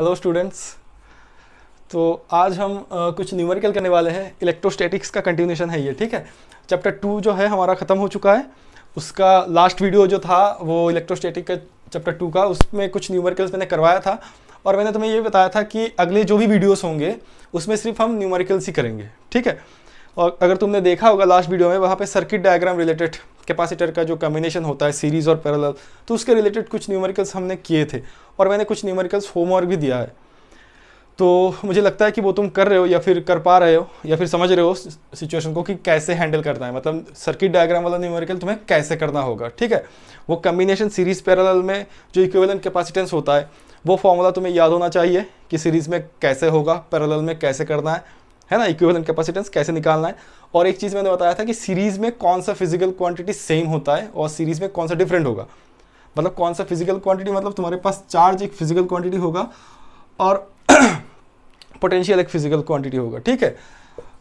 Hello students तो आज हम आ, कुछ न्यूमेरिकल करने वाले हैं इलेक्ट्रोस्टैटिक्स का कंटिन्यूशन है ये ठीक है चैप्टर टू जो है हमारा ख़त्म हो चुका है उसका लास्ट वीडियो जो था वो इलेक्ट्रोस्टैटिक का चैप्टर टू का उसमें कुछ न्यूमेरिकल्स मैंने करवाया था और मैंने तुम्हें ये बताया था कि अगले जो भी वीडियोस होंगे उसमें सिर्फ हम न्यूमेरिकल्स ही करेंगे ठीक है और अगर तुमने देखा होगा लास्ट वीडियो में वहाँ पर सर्किट डायग्राम रिलेटेड कैपेसिटर का जो कम्बिनेशन होता है सीरीज़ और पैरल तो उसके रिलेटेड कुछ न्यूमेरिकल्स हमने किए थे और मैंने कुछ न्यूमेरिकल्स होमवर्क भी दिया है तो मुझे लगता है कि वो तुम कर रहे हो या फिर कर पा रहे हो या फिर समझ रहे हो सिचुएशन को कि कैसे हैंडल करना है मतलब सर्किट डायग्राम वाला न्यूमेरिकल तुम्हें कैसे करना होगा ठीक है वो कम्बिनेशन सीरीज पैरल में जो इक्वेलन कैपेसिटेंस होता है वो फॉर्मूला तुम्हें याद होना चाहिए कि सीरीज़ में कैसे होगा पैरल में कैसे करना है है ना इक्वेलन कैपेसिटेंस कैसे निकालना है और एक चीज़ मैंने बताया था कि सीरीज़ में कौन सा फिजिकल क्वांटिटी सेम होता है और सीरीज़ में कौन सा डिफरेंट होगा मतलब कौन सा फिजिकल क्वांटिटी मतलब तुम्हारे पास चार्ज एक फिजिकल क्वांटिटी होगा और पोटेंशियल एक फिजिकल क्वांटिटी होगा ठीक है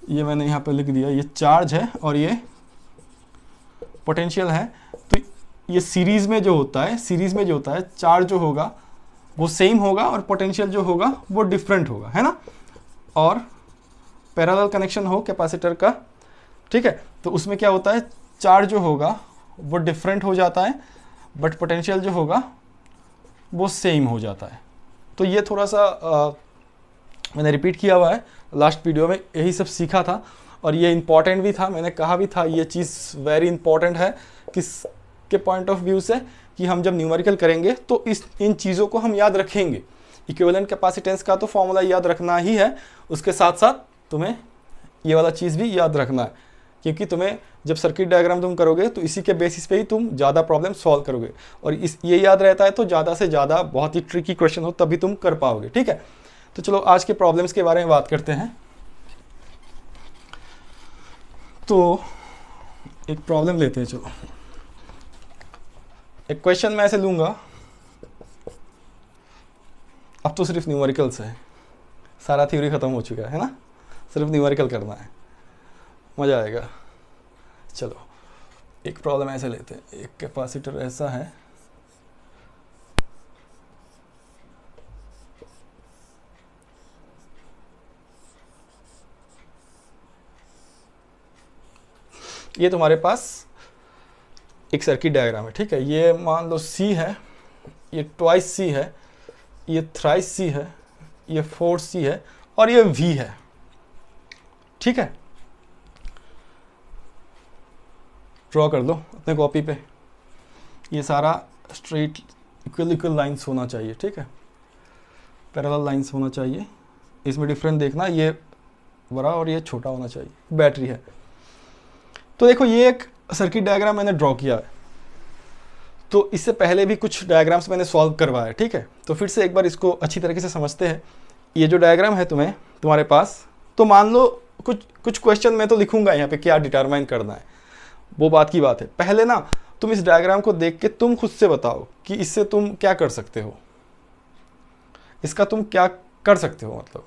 ये मैंने यहाँ पर लिख दिया ये चार्ज है और ये पोटेंशियल है तो ये सीरीज़ में जो होता है सीरीज़ में जो होता है चार्ज जो होगा वो सेम होगा और पोटेंशियल जो होगा वो डिफरेंट होगा है ना और पैरेलल कनेक्शन हो कैपेसिटर का ठीक है तो उसमें क्या होता है चार्ज जो होगा वो डिफरेंट हो जाता है बट पोटेंशियल जो होगा वो सेम हो जाता है तो ये थोड़ा सा आ, मैंने रिपीट किया हुआ है लास्ट वीडियो में यही सब सीखा था और ये इम्पॉर्टेंट भी था मैंने कहा भी था ये चीज़ वेरी इंपॉर्टेंट है किस के पॉइंट ऑफ व्यू से कि हम जब न्यूमेरिकल करेंगे तो इस इन चीज़ों को हम याद रखेंगे इक्विवेलेंट कैपेसिटेंस का तो फॉर्मूला याद रखना ही है उसके साथ साथ तुम्हें ये वाला चीज़ भी याद रखना है क्योंकि तुम्हें जब सर्किट डायग्राम तुम करोगे तो इसी के बेसिस पे ही तुम ज़्यादा प्रॉब्लम सॉल्व करोगे और इस ये याद रहता है तो ज़्यादा से ज़्यादा बहुत ही ट्रिकी क्वेश्चन हो तभी तुम कर पाओगे ठीक है तो चलो आज के प्रॉब्लम्स के बारे में बात करते हैं तो एक प्रॉब्लम लेते हैं चलो एक क्वेश्चन मैं ऐसे लूँगा अब तो सिर्फ न्यूमेरिकल्स है सारा थ्योरी ख़त्म हो चुका है ना सिर्फ न्यूमेरिकल करना है मज़ा आएगा चलो एक प्रॉब्लम ऐसे लेते हैं एक कैपेसिटर ऐसा है ये तुम्हारे पास एक सर्किट डायग्राम है ठीक है ये मान लो सी है ये ट्वाइस सी है ये थ्राइस सी है ये फोर सी है और ये वी है ठीक है ड्रॉ कर लो अपने कॉपी पे ये सारा स्ट्रेट इक्वल इक्वल लाइंस होना चाहिए ठीक है पैरेलल लाइंस होना चाहिए इसमें डिफरेंट देखना ये बड़ा और ये छोटा होना चाहिए बैटरी है तो देखो ये एक सर्किट डायग्राम मैंने ड्रॉ किया है तो इससे पहले भी कुछ डायग्राम्स मैंने सॉल्व करवाया ठीक है तो फिर से एक बार इसको अच्छी तरीके से समझते हैं ये जो डायग्राम है तुम्हें तुम्हारे पास तो मान लो कुछ कुछ क्वेश्चन मैं तो लिखूंगा यहाँ पे क्या डिटरमाइन करना है वो बात की बात है पहले ना तुम इस डायग्राम को देख के तुम खुद से बताओ कि इससे तुम क्या कर सकते हो इसका तुम क्या कर सकते हो मतलब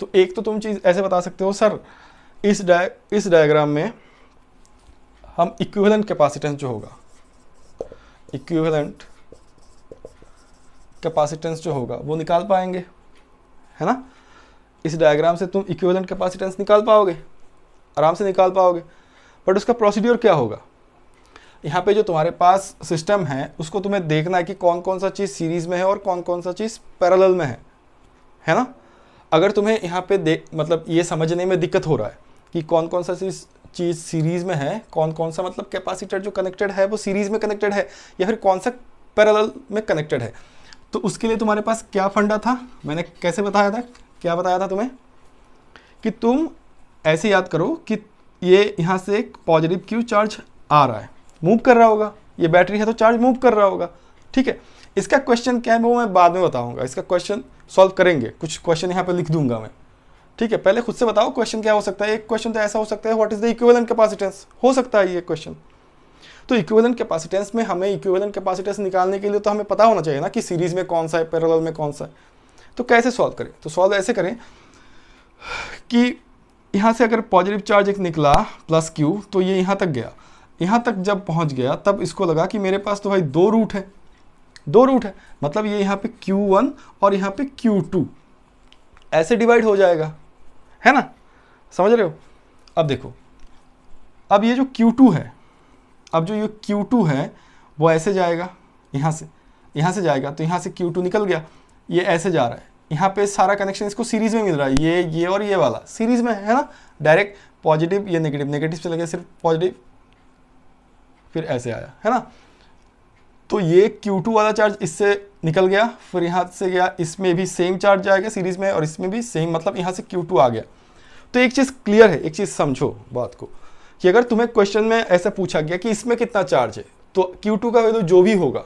तो एक तो तुम चीज़ ऐसे बता सकते हो सर इस डाय इस डायग्राम में हम इक्विवेलेंट कैपेसिटेंस जो होगा इक्विवेलेंट कैपेसिटेंस जो होगा वो निकाल पाएंगे है ना इस डायग्राम से तुम इक्विवेलेंट कैपेसिटेंस निकाल पाओगे आराम से निकाल पाओगे बट उसका प्रोसीड्योर क्या होगा यहाँ पे जो तुम्हारे पास सिस्टम है उसको तुम्हें देखना है कि कौन कौन सा चीज़ सीरीज़ में है और कौन कौन सा चीज़ पैरेलल में है है ना अगर तुम्हें यहाँ पे देख मतलब ये समझने में दिक्कत हो रहा है कि कौन कौन सा चीज़ चीज़ सीरीज़ में है कौन कौन सा मतलब कैपेसिटर जो कनेक्टेड है वो सीरीज़ में कनेक्टेड है या फिर कौन सा पैरेलल में कनेक्टेड है तो उसके लिए तुम्हारे पास क्या फंडा था मैंने कैसे बताया था क्या बताया था तुम्हें कि तुम ऐसे याद करो कि ये यहाँ से एक पॉजिटिव क्यू चार्ज आ रहा है मूव कर रहा होगा ये बैटरी है तो चार्ज मूव कर रहा होगा ठीक है इसका क्वेश्चन क्या है वो मैं बाद में बताऊंगा इसका क्वेश्चन सॉल्व करेंगे कुछ क्वेश्चन यहाँ पे लिख दूंगा मैं ठीक है पहले खुद से बताओ क्वेश्चन क्या हो सकता है एक क्वेश्चन तो ऐसा हो सकता है what is the equivalent capacitance हो सकता है ये क्वेश्चन तो इक्विवेलेंट कैपेसिटेंस में हमें इक्विवेलेंट कैपेसिटेंस निकालने के लिए तो हमें पता होना चाहिए ना कि सीरीज में कौन सा है पैरेलल में कौन सा है तो कैसे सॉल्व करें तो सॉल्व ऐसे करें कि यहाँ से अगर पॉजिटिव चार्ज एक निकला प्लस क्यू तो ये यहाँ तक गया यहाँ तक जब पहुँच गया तब इसको लगा कि मेरे पास तो भाई दो रूट है दो रूट है मतलब ये यहाँ पे Q1 और यहाँ पे Q2 ऐसे डिवाइड हो जाएगा है ना समझ रहे हो अब देखो अब ये जो Q2 है अब जो ये Q2 है वो ऐसे जाएगा यहाँ से यहाँ से जाएगा तो यहाँ से Q2 निकल गया ये ऐसे जा रहा है यहाँ पे सारा कनेक्शन इसको सीरीज में मिल रहा है ये ये और ये वाला सीरीज में है ना डायरेक्ट पॉजिटिव ये नेगेटिव नेगेटिव चला गया सिर्फ पॉजिटिव फिर ऐसे आया है ना तो ये Q2 वाला चार्ज इससे निकल गया फिर यहाँ से गया इसमें भी सेम चार्ज जाएगा सीरीज में और इसमें भी सेम मतलब यहाँ से Q2 आ गया तो एक चीज़ क्लियर है एक चीज़ समझो बात को कि अगर तुम्हें क्वेश्चन में ऐसा पूछा गया कि इसमें कितना चार्ज है तो Q2 का वैल्यू जो भी होगा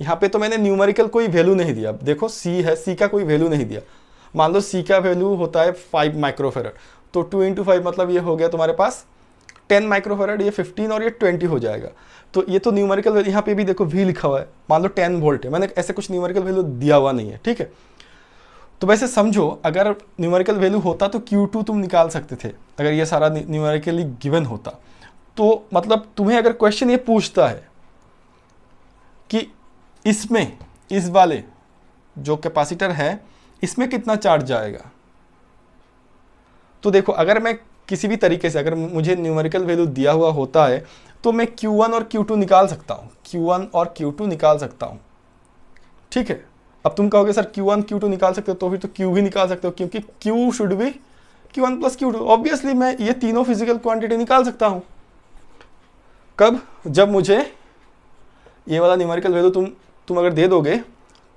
यहाँ पे तो मैंने न्यूमेरिकल कोई वैल्यू नहीं दिया देखो सी है सी का कोई वैल्यू नहीं दिया मान लो सी का वैल्यू होता है फाइव माइक्रोफेरड तो टू इंटू फाइव मतलब ये हो गया तुम्हारे पास टेन माइक्रोफेरड ये फिफ्टीन और ये ट्वेंटी हो जाएगा तो ये तो न्यूमेरिकल वैल्यू यहाँ पे भी देखो वी लिखा हुआ है मान लो टेन वोल्ट है मैंने ऐसे कुछ न्यूमेरिकल वैल्यू दिया हुआ नहीं है ठीक है तो वैसे समझो अगर न्यूमेरिकल वैल्यू होता तो क्यू टू तुम निकाल सकते थे अगर ये सारा न्यूमेरिकली गिवन होता तो मतलब तुम्हें अगर क्वेश्चन ये पूछता है कि इसमें इस वाले जो कैपेसिटर है इसमें कितना चार्ज जाएगा तो देखो अगर मैं किसी भी तरीके से अगर मुझे न्यूमेरिकल वैल्यू दिया हुआ होता है तो मैं Q1 और Q2 निकाल सकता हूँ Q1 और Q2 निकाल सकता हूँ ठीक है अब तुम कहोगे सर Q1 Q2 निकाल सकते हो तो फिर तो Q भी निकाल सकते हो क्योंकि Q should be Q1 one plus Q obviously मैं ये तीनों फिजिकल क्वांटिटी निकाल सकता हूँ कब जब मुझे ये वाला न्यूमेरिकल वैल्यू तुम तुम अगर दे दोगे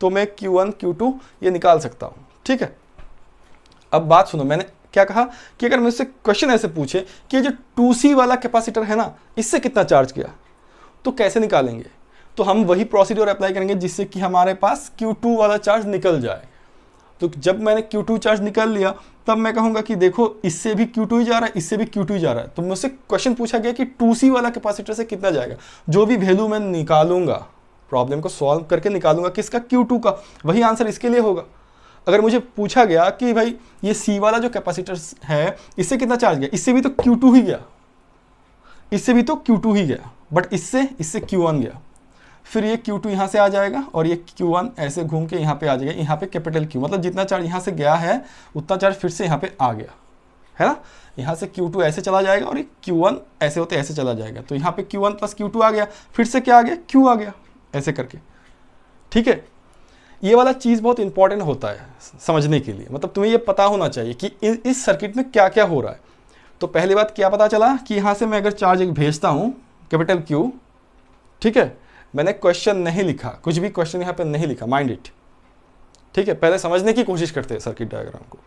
तो मैं Q1, Q2 ये निकाल सकता हूँ ठीक है अब बात सुनो मैंने क्या कहा कि अगर मुझसे क्वेश्चन ऐसे पूछे कि जो 2C वाला कैपेसिटर है ना इससे कितना चार्ज किया तो कैसे निकालेंगे तो हम वही प्रोसीड्योर अप्लाई करेंगे जिससे कि हमारे पास Q2 वाला चार्ज निकल जाए तो जब मैंने Q2 चार्ज निकाल लिया तब मैं कहूँगा कि देखो इससे भी Q2 ही जा रहा है इससे भी Q2 ही जा रहा है तो मुझसे क्वेश्चन पूछा गया कि 2C वाला कैपेसिटर से कितना जाएगा जो भी वैल्यू मैं निकालूंगा प्रॉब्लम को सॉल्व करके निकालूंगा किसका Q2 का वही आंसर इसके लिए होगा अगर मुझे पूछा गया कि भाई ये C वाला जो कैपेसिटर है इससे कितना चार्ज गया इससे भी तो Q2 ही गया इससे भी तो Q2 ही गया बट इससे इससे Q1 गया फिर ये Q2 टू यहाँ से आ जाएगा और ये Q1 ऐसे घूम के यहाँ पे आ जाएगा यहाँ पे कैपिटल Q मतलब जितना चार्ज यहाँ से गया है उतना चार्ज फिर से यहाँ पे आ गया है ना यहाँ से Q2 ऐसे चला जाएगा और ये Q1 ऐसे होते ऐसे चला जाएगा तो यहाँ पे Q1 प्लस क्यू आ गया फिर से क्या आ गया Q आ गया ऐसे करके ठीक है ये वाला चीज़ बहुत इंपॉर्टेंट होता है समझने के लिए मतलब तुम्हें ये पता होना चाहिए कि इस सर्किट में क्या क्या हो रहा है तो पहली बात क्या पता चला कि यहाँ से मैं अगर चार्ज एक भेजता हूँ कैपिटल क्यू ठीक है मैंने क्वेश्चन नहीं लिखा कुछ भी क्वेश्चन यहाँ पर नहीं लिखा माइंड इट ठीक है पहले समझने की कोशिश करते हैं सर्किट डायग्राम को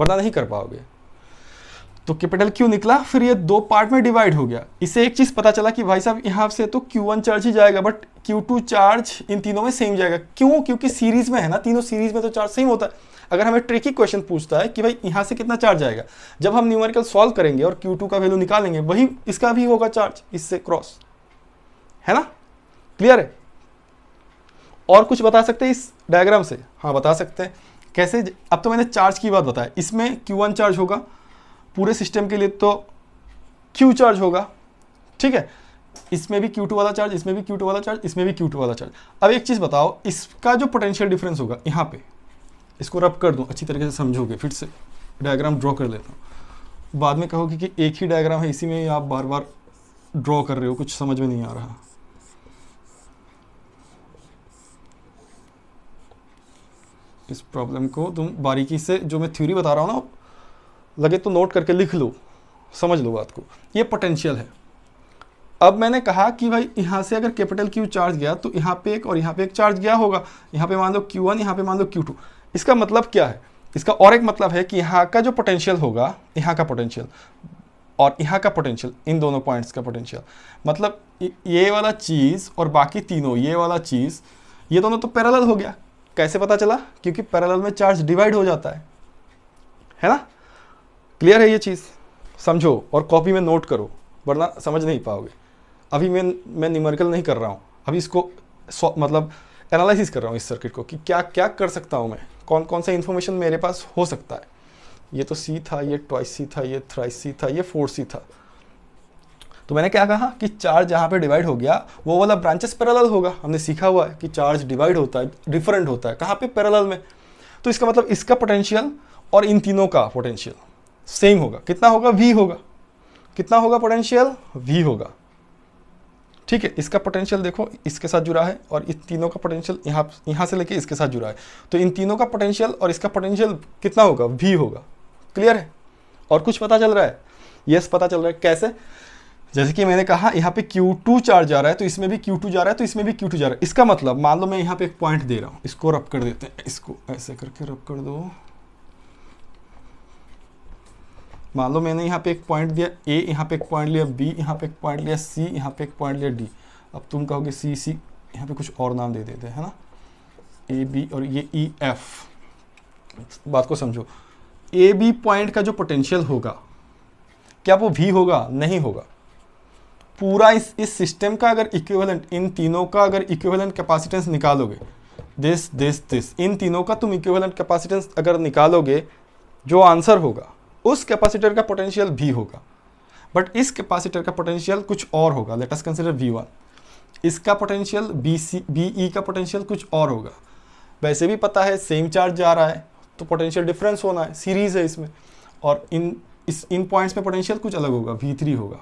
वरना नहीं कर पाओगे तो कैपिटल क्यू निकला फिर ये दो पार्ट में डिवाइड हो गया इससे एक चीज़ पता चला कि भाई साहब यहाँ से तो Q1 चार्ज ही जाएगा बट Q2 चार्ज इन तीनों में सेम जाएगा क्यों क्योंकि सीरीज में है ना तीनों सीरीज में तो चार्ज सेम होता है अगर हमें ट्रिकी क्वेश्चन पूछता है कि भाई यहाँ से कितना चार्ज आएगा जब हम न्यूमेरिकल सॉल्व करेंगे और क्यू का वैल्यू निकालेंगे वही इसका भी होगा चार्ज इससे क्रॉस है ना क्लियर है और कुछ बता सकते हैं इस डायग्राम से हाँ बता सकते हैं कैसे अब तो मैंने चार्ज की बात बताया इसमें क्यू चार्ज होगा पूरे सिस्टम के लिए तो क्यू चार्ज होगा ठीक है इसमें भी क्यू टू वाला चार्ज इसमें भी क्यू टू वाला चार्ज इसमें भी क्यू टू वाला चार्ज अब एक चीज़ बताओ इसका जो पोटेंशियल डिफरेंस होगा यहाँ पे इसको रब कर दूँ अच्छी तरीके से समझोगे फिर से डायग्राम ड्रॉ कर लेता हूँ बाद में कहोगे कि एक ही डायग्राम है इसी में आप बार बार ड्रॉ कर रहे हो कुछ समझ में नहीं आ रहा इस प्रॉब्लम को तुम बारीकी से जो मैं थ्योरी बता रहा हूँ ना लगे तो नोट करके लिख लो समझ लो बात को ये पोटेंशियल है अब मैंने कहा कि भाई यहाँ से अगर कैपिटल क्यू चार्ज गया तो यहाँ पे एक और यहाँ पे एक चार्ज गया होगा यहाँ पे मान लो क्यू वन यहाँ पे मान लो क्यू टू इसका मतलब क्या है इसका और एक मतलब है कि यहाँ का जो पोटेंशियल होगा यहाँ का पोटेंशियल और यहाँ का पोटेंशियल इन दोनों पॉइंट्स का पोटेंशियल मतलब ये वाला चीज़ और बाकी तीनों ये वाला चीज़ ये दोनों तो पैरल हो गया कैसे पता चला क्योंकि पैरल में चार्ज डिवाइड हो जाता है है ना क्लियर है ये चीज़ समझो और कॉपी में नोट करो वरना समझ नहीं पाओगे अभी मैं मैं न्यूमेरिकल नहीं कर रहा हूँ अभी इसको मतलब एनालिसिस कर रहा हूँ इस सर्किट को कि क्या क्या कर सकता हूँ मैं कौन कौन सा इन्फॉर्मेशन मेरे पास हो सकता है ये तो सी था ये ट्वाइस सी था ये थ्राइस सी था ये फोर सी था तो मैंने क्या कहा कि चार्ज जहाँ पे डिवाइड हो गया वो वाला ब्रांचेस पैरेलल होगा हमने सीखा हुआ है कि चार्ज डिवाइड होता है डिफरेंट होता है कहाँ पे पैरेलल में तो इसका मतलब इसका पोटेंशियल और इन तीनों का पोटेंशियल सेम होगा कितना होगा वी होगा कितना होगा पोटेंशियल वी होगा ठीक है इसका पोटेंशियल देखो इसके साथ जुड़ा है और इन तीनों का पोटेंशियल यहाँ यहाँ से लेके इसके साथ जुड़ा है तो इन तीनों का पोटेंशियल और इसका पोटेंशियल कितना होगा वी होगा क्लियर है और कुछ पता चल रहा है यस पता चल रहा है कैसे जैसे कि मैंने कहा यहाँ पे Q2 चार्ज जा रहा है तो इसमें भी Q2 जा रहा है तो इसमें भी Q2 जा रहा है इसका मतलब मान लो मैं यहाँ पे एक पॉइंट दे रहा हूँ इसको रब कर देते हैं इसको ऐसे करके रब कर दो मान लो मैंने यहाँ पे एक पॉइंट दिया ए यहाँ पे एक पॉइंट लिया बी यहाँ पे एक पॉइंट लिया सी यहाँ पे एक पॉइंट लिया डी अब तुम कहोगे सी सी यहाँ पे कुछ और नाम दे देते हैं ना ए बी और ये ई e, एफ बात को समझो ए बी पॉइंट का जो पोटेंशियल होगा क्या वो भी होगा नहीं होगा पूरा इस इस सिस्टम का अगर इक्विवेलेंट इन तीनों का अगर इक्विवेलेंट कैपेसिटेंस निकालोगे दिस दिस दिस इन तीनों का तुम इक्विवेलेंट कैपेसिटेंस अगर निकालोगे जो आंसर होगा उस कैपेसिटर का पोटेंशियल भी होगा बट इस कैपेसिटर का पोटेंशियल कुछ और होगा let us consider V one इसका potential B C B E का पोटेंशियल कुछ और होगा वैसे भी पता है सेम चार्ज जा रहा है तो पोटेंशियल डिफरेंस होना है सीरीज है इसमें और इन इस इन पॉइंट्स में पोटेंशियल कुछ अलग होगा वी थ्री होगा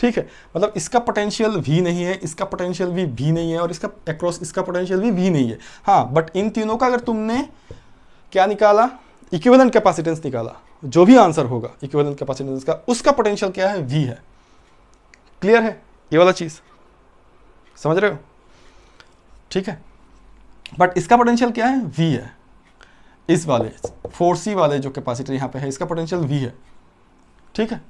ठीक है मतलब इसका पोटेंशियल भी नहीं है इसका पोटेंशियल भी भी नहीं है और इसका एक्रॉस इसका पोटेंशियल भी भी नहीं है हाँ बट इन तीनों का अगर तुमने क्या निकाला इक्विवेलेंट कैपेसिटेंस निकाला जो भी आंसर होगा इक्विवेलेंट कैपेसिटेंस का उसका पोटेंशियल क्या है वी है क्लियर है ये वाला चीज़ समझ रहे हो ठीक है बट इसका पोटेंशियल क्या है वी है इस वाले फोर सी वाले जो कैपेसिटर यहां पे है इसका पोटेंशियल वी है ठीक है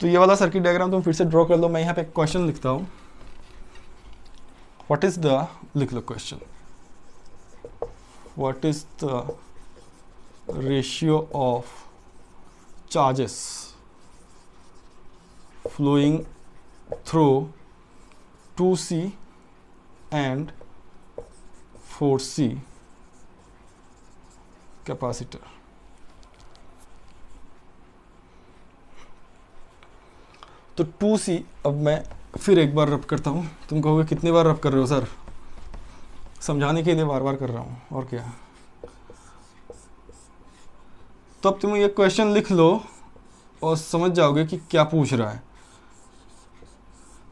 तो ये वाला सर्किट डायग्राम तुम फिर से ड्रॉ कर लो मैं यहां पे क्वेश्चन लिखता हूं व्हाट इज द लिख लो question what is the ratio of charges flowing through 2C and 4C capacitor. तो 2C अब मैं फिर एक बार रब करता हूँ तुम कहोगे कितनी बार रब कर रहे हो सर समझाने के लिए बार बार कर रहा हूँ और क्या है तो अब तुम ये क्वेश्चन लिख लो और समझ जाओगे कि क्या पूछ रहा है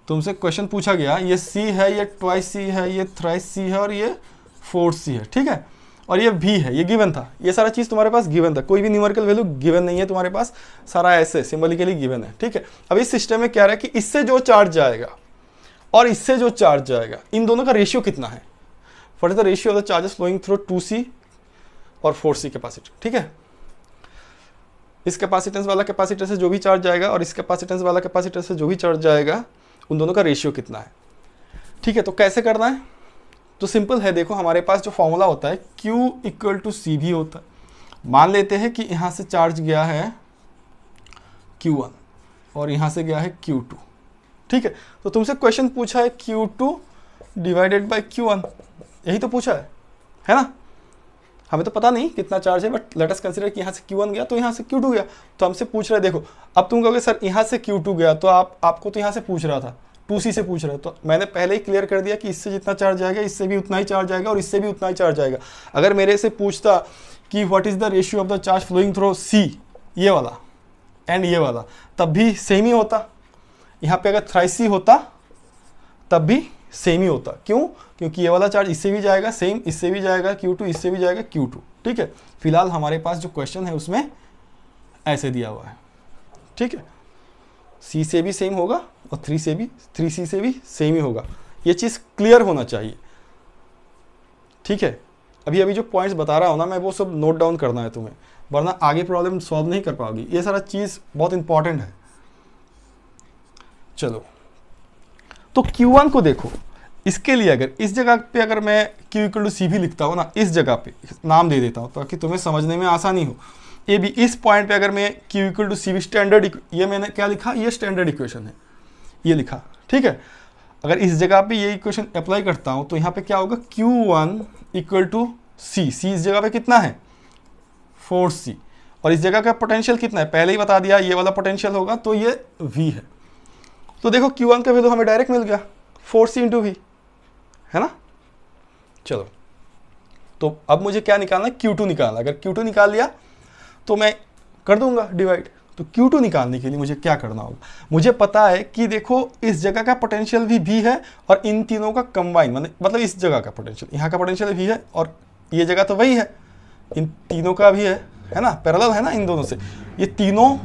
तुमसे क्वेश्चन पूछा गया ये सी है ये ट्वाइस सी है ये थ्राइस सी है और ये फोर सी है ठीक है और ये भी है ये गिवन था ये सारा चीज़ तुम्हारे पास गिवन था कोई भी न्यूमेरिकल वैल्यू गिवन नहीं है तुम्हारे पास सारा ऐसे सिम्बलिकली गिवन है ठीक है अब इस सिस्टम में क्या रहा है कि इससे जो चार्ज जाएगा और इससे जो चार्ज जाएगा इन दोनों का रेशियो कितना है for the ratio of the charges flowing through two C और फोर सी कैपेसिटी ठीक है इस कैपेसिटेंस वाला कैपेसिटर से जो भी चार्ज जाएगा और इस कैपेसिटेंस वाला कैपेसिटर से जो भी चार्ज जाएगा उन दोनों का रेशियो कितना है ठीक है तो कैसे करना है तो सिंपल है देखो हमारे पास जो फॉर्मूला होता है Q इक्वल टू सी भी होता है मान लेते हैं कि यहाँ से चार्ज गया है Q1 और यहाँ से गया है Q2 ठीक है तो तुमसे क्वेश्चन पूछा है Q2 डिवाइडेड बाय Q1 यही तो पूछा है है ना हमें तो पता नहीं कितना चार्ज है बट लेटस कंसिडर कि यहाँ से Q1 गया तो यहाँ से Q2 गया तो हमसे पूछ रहा है देखो अब तुम कहोगे सर यहाँ से Q2 गया तो आप आपको तो यहाँ से पूछ रहा था टू सी से पूछ रहा है तो मैंने पहले ही क्लियर कर दिया कि इससे जितना चार्ज आएगा इससे भी उतना ही चार्ज आएगा और इससे भी उतना ही चार्ज आएगा अगर मेरे से पूछता कि what is the ratio of the charge flowing through C ये वाला एंड ये वाला तब भी सेम ही होता यहाँ पे अगर थ्राइसी होता तब भी सेम ही होता क्यों क्योंकि ये वाला चार्ज इससे भी जाएगा सेम इससे भी जाएगा क्यू टू इससे भी जाएगा क्यू टू ठीक है फिलहाल हमारे पास जो क्वेश्चन है उसमें ऐसे दिया हुआ है ठीक है सी से भी सेम होगा और थ्री से भी थ्री सी से भी सेम ही होगा ये चीज़ क्लियर होना चाहिए ठीक है अभी अभी जो पॉइंट्स बता रहा हूँ ना मैं वो सब नोट डाउन करना है तुम्हें वरना आगे प्रॉब्लम सॉल्व नहीं कर पाओगी ये सारा चीज़ बहुत इंपॉर्टेंट है चलो तो Q1 को देखो इसके लिए अगर इस जगह पे अगर मैं Q इक्वल टू सी भी लिखता हूँ ना इस जगह पे नाम दे देता हूँ ताकि तुम्हें समझने में आसानी हो ये भी इस पॉइंट पे अगर मैं Q इक्वल टू सी भी स्टैंडर्ड ये मैंने क्या लिखा ये स्टैंडर्ड इक्वेशन है ये लिखा ठीक है अगर इस जगह पे ये इक्वेशन अप्लाई करता हूँ तो यहाँ पे क्या होगा Q one equal to C C इस जगह पर कितना है फोर सी और इस जगह का पोटेंशियल कितना है पहले ही बता दिया ये वाला पोटेंशियल होगा तो ये वी है तो देखो क्यू वन का वैल्यू हमें डायरेक्ट मिल गया फोर सी इंटू वी है ना चलो तो अब मुझे क्या निकालना है क्यू टू निकालना अगर क्यू टू निकाल लिया तो मैं कर दूंगा डिवाइड तो क्यू टू निकालने के लिए मुझे क्या करना होगा मुझे पता है कि देखो इस जगह का पोटेंशियल भी भी है और इन तीनों का कंबाइन मतलब मतलब इस जगह का पोटेंशियल यहाँ का पोटेंशियल भी है और ये जगह तो वही है इन तीनों का भी है है ना पैरेलल है ना इन दोनों से ये तीनों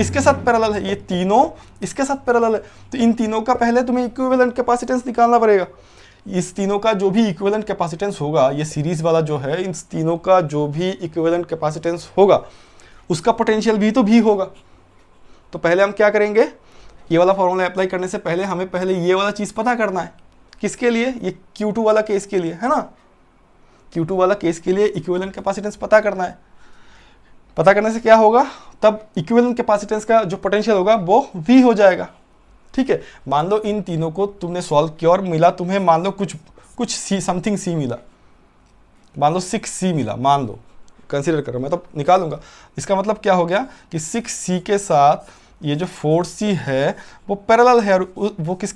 इसके साथ पैरेलल है ये तीनों इसके साथ पैरेलल है तो इन तीनों का पहले तुम्हें इक्विवेलेंट कैपेसिटेंस निकालना पड़ेगा इस तीनों का जो भी इक्विवेलेंट कैपेसिटेंस होगा ये सीरीज वाला जो है इन तीनों का जो भी इक्विवेलेंट कैपेसिटेंस होगा उसका पोटेंशियल भी तो भी होगा तो पहले हम क्या करेंगे ये वाला फॉर्मूला अप्लाई करने से पहले हमें पहले ये वाला चीज़ पता करना है किसके लिए ये Q2 वाला केस के लिए है ना Q2 वाला केस के लिए इक्विवेलेंट कैपेसिटेंस पता करना है पता करने से क्या होगा तब इक्विवेलेंट कैपेसिटेंस का जो पोटेंशियल होगा वो वी हो जाएगा ठीक है मान लो इन तीनों को तुमने सॉल्व किया और मिला तुम्हें मान लो कुछ कुछ सी समथिंग सी मिला मान लो सिक्स सी मिला मान लो कंसिडर करो मैं तो निकालूंगा इसका मतलब क्या हो गया कि सिक्स सी के साथ ये जो फोर सी है वो पैरल है और वो किस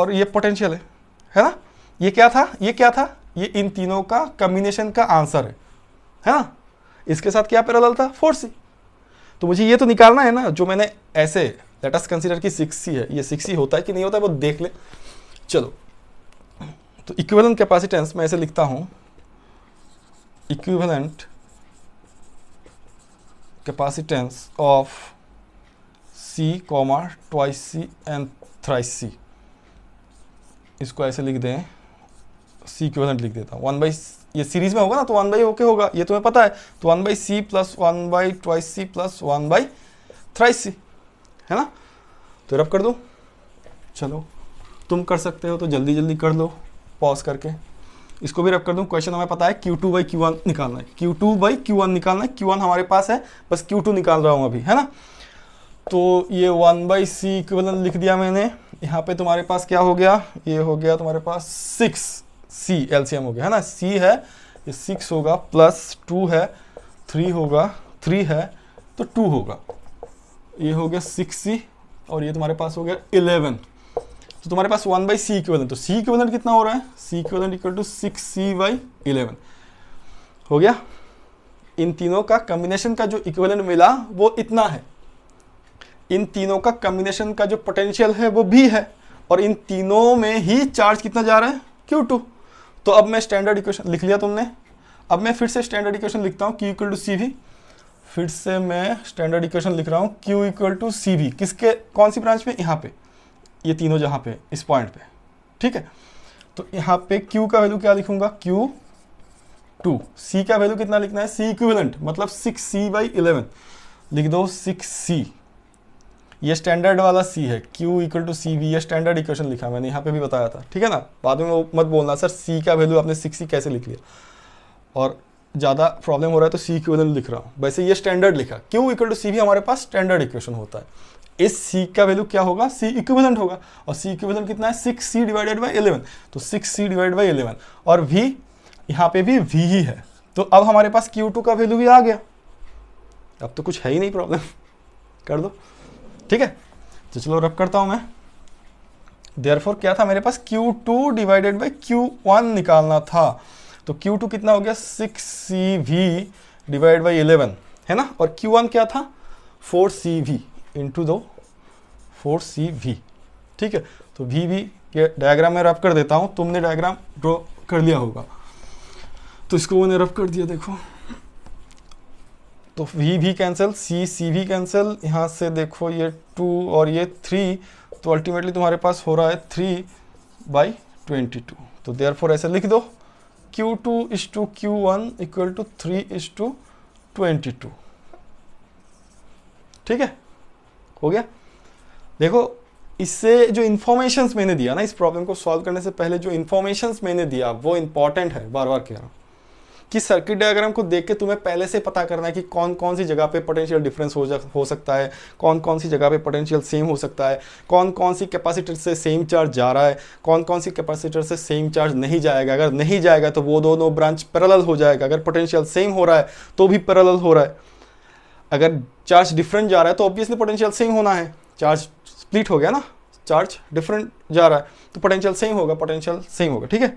और ये पोटेंशियल है है ना ये क्या था ये क्या था ये इन तीनों का कम्बिनेशन का आंसर है है ना इसके साथ क्या पैरल था फोर सी तो मुझे ये तो निकालना है ना जो मैंने ऐसे लेटस कंसिडर कि सिक्स सी है ये सिक्स सी होता है कि नहीं होता है वो देख ले चलो तो इक्विवेलेंट कैपेसिटेंस मैं ऐसे लिखता हूँ equivalent capacitance of C comma twice C and thrice C इसको ऐसे लिख दें सी इक्विवेलेंट लिख देता हूँ वन बाई ये सीरीज में होगा ना तो वन बाई ओके होगा ये तुम्हें पता है तो one by C plus one by twice C plus one by thrice C है ना तो रब कर दो चलो तुम कर सकते हो तो जल्दी जल्दी कर लो पॉज करके इसको भी रब कर दूँ क्वेश्चन हमें पता है Q two by Q one निकालना है Q two by Q one निकालना है क्यू वन हमारे पास है बस क्यू टू निकाल रहा हूँ अभी है ना तो ये वन बाई सी इक्वलन लिख दिया मैंने यहाँ पे तुम्हारे पास क्या हो गया ये हो गया तुम्हारे पास सिक्स सी एल्सियम हो गया है ना सी है ये सिक्स होगा प्लस टू है थ्री होगा थ्री है तो टू होगा ये हो गया सिक्स सी और ये तुम्हारे पास हो गया इलेवन तो तुम्हारे पास वन बाई सी इक्वेलन तो सी इक्वेलेंट कितना हो रहा है C equivalent equal to six C by eleven हो गया इन तीनों का कम्बिनेशन का जो इक्वेलन मिला वो इतना है इन तीनों का कम्बिनेशन का जो पोटेंशियल है वो भी है और इन तीनों में ही चार्ज कितना जा रहा है क्यू टू तो अब मैं स्टैंडर्ड इक्वेशन लिख लिया तुमने अब मैं फिर से स्टैंडर्ड इक्वेशन लिखता हूँ Q equal to C V फिर से मैं स्टैंडर्ड इक्वेशन लिख रहा हूँ Q equal to C V किसके कौन सी ब्रांच में यहाँ पे ये तीनों जहाँ पे इस पॉइंट पे ठीक है तो यहाँ पे क्यू का वैल्यू क्या लिखूंगा क्यू टू सी का वैल्यू कितना लिखना है सी इक्विवेलेंट मतलब सिक्स सी बाई इलेवन लिख दो सिक्स सी ये स्टैंडर्ड वाला सी है Q equal to C V ये स्टैंडर्ड इक्वेशन लिखा मैंने यहाँ पे भी बताया था ठीक है ना बाद में वो मत बोलना सर सी का वैल्यू आपने सिक्स ही कैसे लिख लिया और ज़्यादा प्रॉब्लम हो रहा है तो सी की वैल्यू लिख रहा हूँ वैसे ये स्टैंडर्ड लिखा क्यू इक्वल टू सी भी हमारे पास स्टैंडर्ड इक्वेशन होता है इस सी का वैल्यू क्या होगा सी इक्विवेलेंट होगा और सी इक्विवेलेंट कितना है six C divided by eleven तो six C divide by eleven और वी यहाँ पे भी वी ही है तो अब हमारे पास क्यू टू का वैल्यू भी आ गया अब तो कुछ है ही नहीं प्रॉब्लम कर दो ठीक है तो चलो रब करता हूं मैं देयरफॉर क्या था मेरे पास Q2 डिवाइडेड बाई क्यू निकालना था तो Q2 कितना हो गया six C V divide by eleven है ना और Q1 क्या था फोर सी वी इंटू दो फोर सी वी ठीक है तो वी वी ये डायग्राम में रब कर देता हूँ तुमने डायग्राम ड्रॉ कर लिया होगा तो इसको मैंने रब कर दिया देखो तो वी भी कैंसिल सी सी भी कैंसिल यहाँ से देखो ये टू और ये थ्री तो अल्टीमेटली तुम्हारे पास हो रहा है थ्री बाई ट्वेंटी टू तो देयर फोर ऐसे लिख दो Q two is to Q one equal to three is to twenty two ठीक है हो गया देखो इससे जो इन्फॉर्मेशन मैंने दिया ना इस प्रॉब्लम को सॉल्व करने से पहले जो इन्फॉर्मेशन मैंने दिया वो इंपॉर्टेंट है बार बार कह रहा हूँ कि सर्किट डायग्राम को देख के तुम्हें पहले से पता करना है कि कौन कौन सी जगह पे पोटेंशियल डिफरेंस हो जा हो सकता है कौन कौन सी जगह पे पोटेंशियल सेम हो सकता है कौन कौन सी कैपेसिटर से सेम चार्ज जा रहा है कौन कौन सी कैपेसिटर से सेम चार्ज नहीं जाएगा अगर नहीं जाएगा तो वो दोनों ब्रांच पैरल हो जाएगा अगर पोटेंशियल सेम हो रहा है तो भी पैरल हो रहा है अगर चार्ज डिफरेंट जा रहा है तो ऑब्वियसली पोटेंशियल सेम होना है चार्ज स्प्लिट हो गया ना चार्ज डिफरेंट जा रहा है तो पोटेंशियल सेम होगा पोटेंशियल सेम होगा ठीक है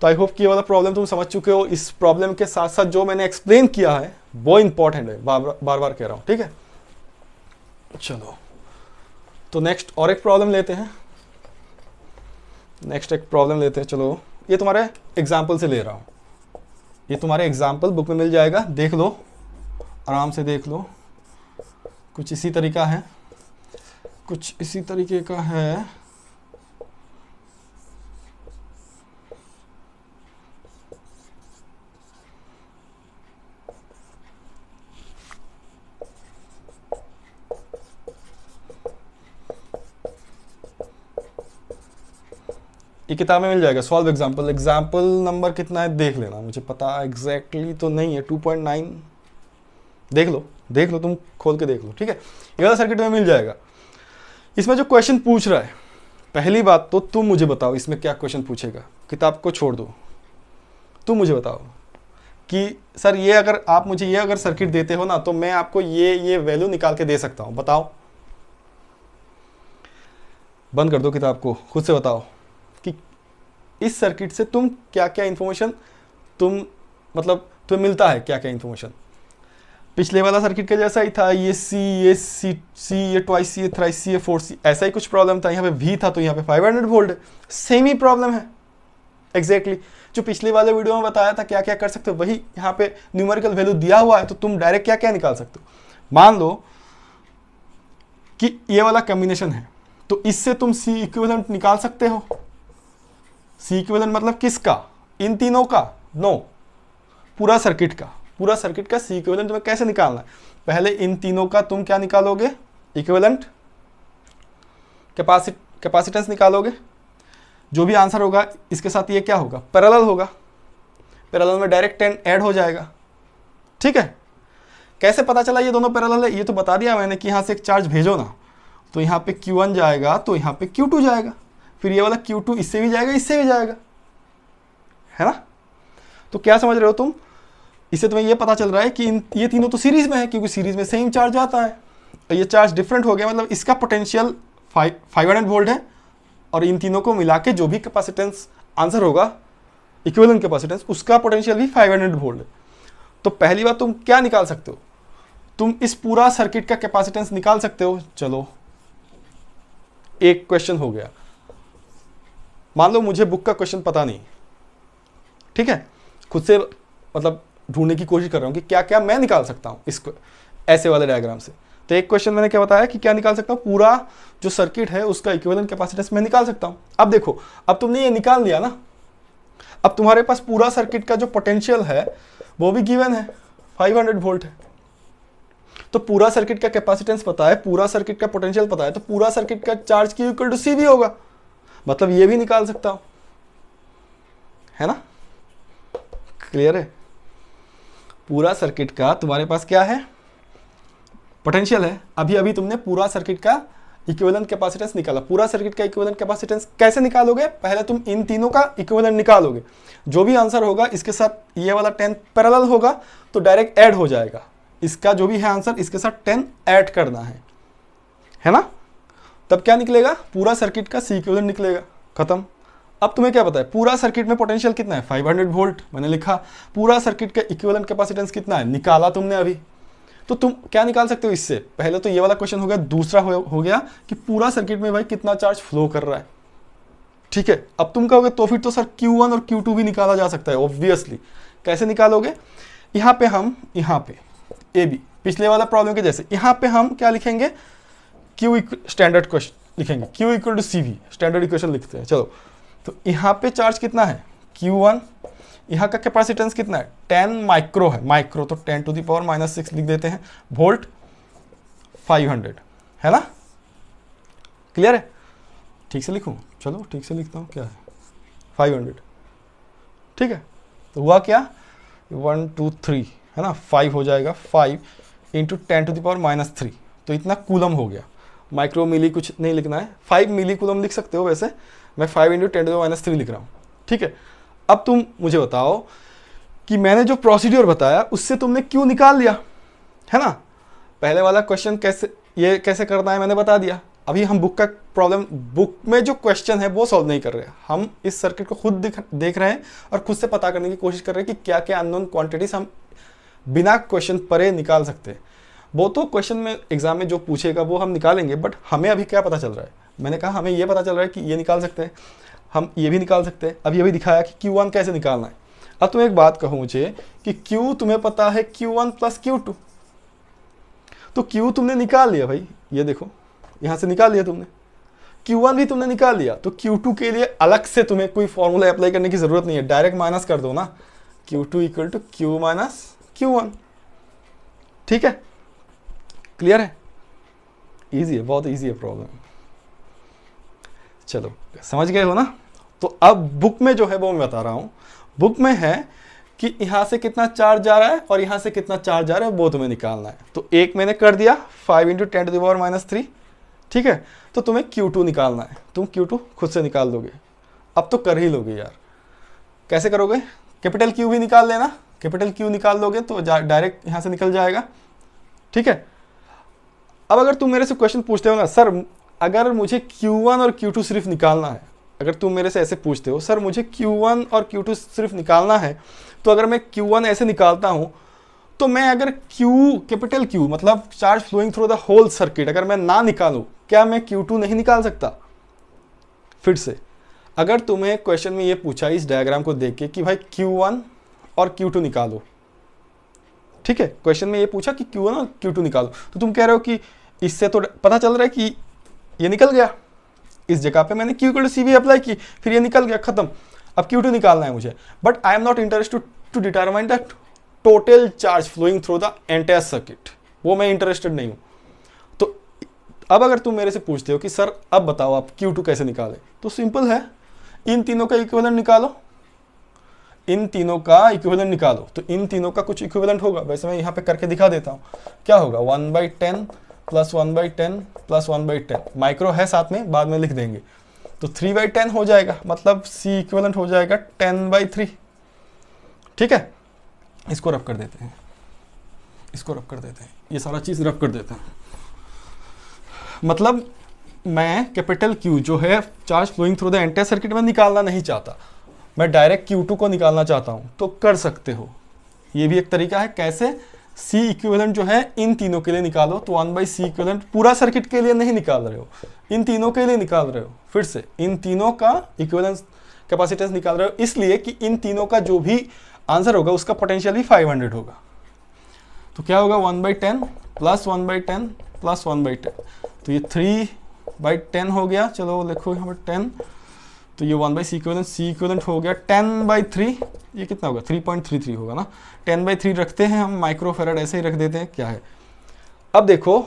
तो आई होप कि ये वाला प्रॉब्लम तुम समझ चुके हो इस प्रॉब्लम के साथ साथ जो मैंने एक्सप्लेन किया है वो इंपॉर्टेंट है बार बार बार कह रहा हूँ ठीक है चलो तो नेक्स्ट और एक प्रॉब्लम लेते हैं नेक्स्ट एक प्रॉब्लम लेते हैं चलो ये तुम्हारे एग्जाम्पल से ले रहा हूँ ये तुम्हारे एग्जाम्पल बुक में मिल जाएगा देख लो आराम से देख लो कुछ इसी तरीका है कुछ इसी तरीके का है ये किताब में मिल जाएगा सॉल्व एग्जाम्पल एग्जाम्पल नंबर कितना है देख लेना मुझे पता एग्जैक्टली exactly तो नहीं है टू पॉइंट नाइन देख लो देख लो तुम खोल के देख लो ठीक है ये वाला सर्किट में मिल जाएगा इसमें जो क्वेश्चन पूछ रहा है पहली बात तो तुम मुझे बताओ इसमें क्या क्वेश्चन पूछेगा किताब को छोड़ दो तुम मुझे बताओ कि सर ये अगर आप मुझे ये अगर सर्किट देते हो ना तो मैं आपको ये ये वैल्यू निकाल के दे सकता हूँ बताओ बंद कर दो किताब को खुद से बताओ इस सर्किट से तुम क्या क्या इन्फॉर्मेशन तुम मतलब तुम्हें मिलता है क्या क्या इन्फॉर्मेशन पिछले वाला सर्किट का जैसा ही था ये सी ये सी सी ये ट्वाइस सी ये थ्राइस सी ये फोर सी ऐसा ही कुछ प्रॉब्लम था यहाँ पे वी था तो यहाँ पे 500 हंड्रेड वोल्ट सेम ही प्रॉब्लम है एग्जैक्टली exactly. जो पिछले वाले वीडियो में बताया था क्या क्या कर सकते हो वही यहाँ पे न्यूमेरिकल वैल्यू दिया हुआ है तो तुम डायरेक्ट क्या क्या निकाल सकते हो मान लो कि ये वाला कम्बिनेशन है तो इससे तुम सी इक्विवेलेंट निकाल सकते हो सी इक्विवेलेंट मतलब किसका इन तीनों का नो पूरा सर्किट का पूरा सर्किट का सी इक्विवेलेंट तुम्हें कैसे निकालना है पहले इन तीनों का तुम क्या निकालोगे इक्वेलेंट कैपेसिट कैपेसिटेंस निकालोगे जो भी आंसर होगा इसके साथ ये क्या होगा पैरेलल होगा पैरेलल में डायरेक्ट टेन ऐड हो जाएगा ठीक है कैसे पता चला ये दोनों पैरेलल है ये तो बता दिया मैंने कि यहाँ से एक चार्ज भेजो ना तो यहाँ पे Q1 जाएगा तो यहाँ पे Q2 जाएगा फिर ये वाला Q2 इससे भी जाएगा इससे भी जाएगा है ना तो क्या समझ रहे हो तुम इससे तुम्हें ये पता चल रहा है कि इन ये तीनों तो सीरीज में है क्योंकि सीरीज में सेम चार्ज आता है और तो ये चार्ज डिफरेंट हो गया मतलब इसका पोटेंशियल फाइव हंड्रेड वोल्ट है और इन तीनों को मिला के जो भी कैपेसिटेंस आंसर होगा इक्वलन कैपेसिटेंस उसका पोटेंशियल भी 500 वोल्ट है तो पहली बार तुम क्या निकाल सकते हो तुम इस पूरा सर्किट का कैपेसिटेंस निकाल सकते हो चलो एक क्वेश्चन हो गया मान लो मुझे बुक का क्वेश्चन पता नहीं ठीक है खुद से मतलब ढूंढने की कोशिश कर रहा हूँ कि क्या क्या मैं निकाल सकता हूँ इस ऐसे वाले डायग्राम से तो एक क्वेश्चन मैंने क्या बताया कि क्या निकाल सकता हूँ पूरा जो सर्किट है उसका इक्विवेलेंट कैपेसिटेंस मैं निकाल सकता हूँ अब देखो अब तुमने ये निकाल लिया ना अब तुम्हारे पास पूरा सर्किट का जो पोटेंशियल है वो भी गिवन है 500 वोल्ट है तो पूरा सर्किट का कैपेसिटेंस पता है पूरा सर्किट का पोटेंशियल पता है तो पूरा सर्किट का चार्ज की इक्वल टू सी भी होगा मतलब ये भी निकाल सकता हूं है ना क्लियर है पूरा सर्किट का तुम्हारे पास क्या है पोटेंशियल है अभी अभी तुमने पूरा सर्किट का इक्विवेलेंट कैपेसिटेंस निकाला पूरा सर्किट का इक्विवेलेंट कैपेसिटेंस कैसे निकालोगे पहले तुम इन तीनों का इक्विवेलेंट निकालोगे जो भी आंसर होगा इसके साथ ये वाला टेन पैरेलल होगा तो डायरेक्ट ऐड हो जाएगा इसका जो भी है आंसर इसके साथ टेन ऐड करना है है ना तब क्या निकलेगा पूरा सर्किट का सीक्वेंस निकलेगा खत्म अब तुम्हें क्या पता है पूरा सर्किट में पोटेंशियल कितना है 500 वोल्ट मैंने लिखा पूरा सर्किट का इक्विवेलेंट कैपेसिटेंस कितना है निकाला तुमने अभी तो तुम क्या निकाल सकते हो इससे पहले तो ये वाला क्वेश्चन हो गया दूसरा हो, गया कि पूरा सर्किट में भाई कितना चार्ज फ्लो कर रहा है ठीक है अब तुम कहोगे तो फिर तो सर क्यू और क्यू भी निकाला जा सकता है ऑब्वियसली कैसे निकालोगे यहाँ पे हम यहाँ पे ए बी पिछले वाला प्रॉब्लम के जैसे यहाँ पे हम क्या लिखेंगे क्यू स्टैंडर्ड क्वेश्चन लिखेंगे Q equal to C V standard equation लिखते हैं चलो तो यहाँ पे चार्ज कितना है क्यू वन यहाँ का कैपेसिटेंस कितना है टेन माइक्रो है माइक्रो तो ten to the power minus six लिख देते हैं वोल्ट फाइव हंड्रेड है ना क्लियर है ठीक से लिखूँ चलो ठीक से लिखता हूँ क्या है फाइव हंड्रेड ठीक है तो हुआ क्या वन टू थ्री है ना फाइव हो जाएगा five into ten to the power minus three तो इतना कूलम हो गया माइक्रो मिली कुछ नहीं लिखना है फाइव मिली कुलम लिख सकते हो वैसे मैं five into ten to minus three लिख रहा हूँ ठीक है अब तुम मुझे बताओ कि मैंने जो प्रोसीड्योर बताया उससे तुमने क्यों निकाल लिया है ना पहले वाला क्वेश्चन कैसे ये कैसे करना है मैंने बता दिया अभी हम बुक का प्रॉब्लम बुक में जो क्वेश्चन है वो सॉल्व नहीं कर रहे हम इस सर्किट को खुद देख रहे हैं और खुद से पता करने की कोशिश कर रहे हैं कि क्या क्या अननोन क्वांटिटीज हम बिना क्वेश्चन परे निकाल सकते हैं वो तो क्वेश्चन में एग्जाम में जो पूछेगा वो हम निकालेंगे बट हमें अभी क्या पता चल रहा है मैंने कहा हमें ये पता चल रहा है कि ये निकाल सकते हैं हम ये भी निकाल सकते हैं अब ये भी दिखाया कि वन कैसे निकालना है अब तुम एक बात कहूँ मुझे कि क्यू तुम्हें पता है क्यू वन प्लस क्यू तो क्यू तुमने निकाल लिया भाई ये देखो यहाँ से निकाल लिया तुमने Q1 भी तुमने निकाल लिया तो Q2 के लिए अलग से तुम्हें कोई फॉर्मूला अप्लाई करने की ज़रूरत नहीं है डायरेक्ट माइनस कर दो ना Q2 two equal to Q minus Q ठीक है क्लियर है ईजी है बहुत ईजी है प्रॉब्लम चलो समझ गए हो ना तो अब बुक में जो है वो मैं बता रहा हूँ बुक में है कि यहाँ से कितना चार्ज जा रहा है और यहाँ से कितना चार्ज जा रहा है वो तुम्हें निकालना है तो एक मैंने कर दिया five into ten to the power minus three ठीक है तो तुम्हें क्यू टू निकालना है तुम क्यू टू खुद से निकाल दोगे अब तो कर ही लोगे यार कैसे करोगे कैपिटल क्यू भी निकाल लेना कैपिटल क्यू निकाल लोगे तो डायरेक्ट यहाँ से निकल जाएगा ठीक है अब अगर तुम मेरे से क्वेश्चन पूछते हो ना सर अगर मुझे Q1 और Q2 सिर्फ निकालना है अगर तुम मेरे से ऐसे पूछते हो सर मुझे Q1 और Q2 सिर्फ निकालना है तो अगर मैं Q1 ऐसे निकालता हूँ तो मैं अगर Q कैपिटल Q मतलब charge flowing through the whole circuit अगर मैं ना निकालूँ क्या मैं Q2 नहीं निकाल सकता फिर से अगर तुम्हें क्वेश्चन में ये पूछा इस डायग्राम को देख के कि भाई क्यू और क्यू निकालो ठीक है क्वेश्चन में ये पूछा कि क्यू वन और क्यू टू निकालो तो तुम कह रहे हो कि इससे तो पता चल रहा है कि ये निकल गया इस जगह पे मैंने क्यू टू सी भी अप्लाई की फिर ये निकल गया खत्म अब क्यू टू निकालना है मुझे but I am not interested to determine the total charge flowing through the entire circuit वो मैं इंटरेस्टेड नहीं हूँ तो अब अगर तुम मेरे से पूछते हो कि सर अब बताओ आप क्यू टू कैसे निकालें तो सिंपल है इन तीनों का इक्वलन निकालो इन तीनों का इक्विवेलेंट निकालो तो इन तीनों का कुछ इक्विवेलेंट होगा वैसे मैं यहाँ पे करके दिखा देता हूँ क्या होगा one by ten plus one by ten plus one by ten micro है साथ में बाद में लिख देंगे तो थ्री बाई टेन हो जाएगा मतलब सी इक्विवेलेंट हो जाएगा टेन बाई थ्री ठीक है इसको रब कर देते हैं इसको रब कर देते हैं ये सारा चीज़ रब कर देते हैं मतलब मैं कैपिटल क्यू जो है charge flowing through the entire circuit में निकालना नहीं चाहता मैं डायरेक्ट Q2 को निकालना चाहता हूँ तो कर सकते हो ये भी एक तरीका है कैसे C इक्विवेलेंट जो है इन तीनों के लिए निकालो तो वन बाई सी इक्विवेलेंट पूरा सर्किट के लिए नहीं निकाल रहे हो इन तीनों के लिए निकाल रहे हो फिर से इन तीनों का इक्विवेलेंस कैपेसिटेंस निकाल रहे हो इसलिए कि इन तीनों का जो भी आंसर होगा उसका पोटेंशियल भी 500 होगा तो क्या होगा one by ten plus one by ten plus one by ten तो ये थ्री बाई टेन हो गया चलो लिखो यहाँ पर टेन तो ये one by C equivalent C equivalent हो गया टेन बाई थ्री ये कितना होगा थ्री पॉइंट थ्री थ्री होगा ना टेन बाई थ्री रखते हैं हम माइक्रोफेराड ऐसे ही रख देते हैं क्या है अब देखो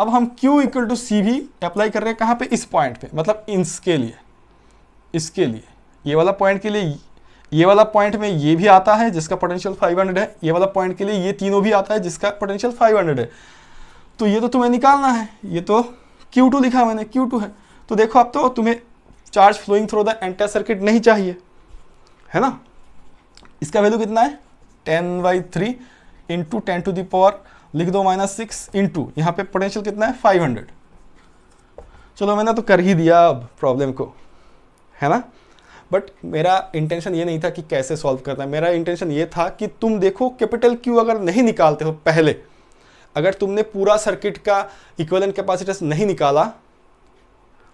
अब हम Q इक्वल टू सी भी अप्लाई कर रहे हैं कहाँ पे इस पॉइंट पे मतलब इसके लिए इसके लिए ये वाला पॉइंट के लिए ये वाला पॉइंट में ये भी आता है जिसका पोटेंशियल 500 है ये वाला पॉइंट के लिए ये तीनों भी आता है जिसका पोटेंशियल 500 है तो ये तो तुम्हें निकालना है ये तो Q2 लिखा मैंने Q2 है तो देखो अब तो तुम्हें charge flowing through the entire circuit नहीं चाहिए है ना इसका वैल्यू कितना है ten by three into ten to the power लिख दो माइनस सिक्स इंटू यहां पे पोटेंशियल कितना है फाइव हंड्रेड चलो मैंने तो कर ही दिया अब प्रॉब्लम को है ना बट मेरा इंटेंशन ये नहीं था कि कैसे सॉल्व करना है मेरा इंटेंशन ये था कि तुम देखो कैपिटल क्यू अगर नहीं निकालते हो पहले अगर तुमने पूरा सर्किट का इक्वलन कैपेसिटस नहीं निकाला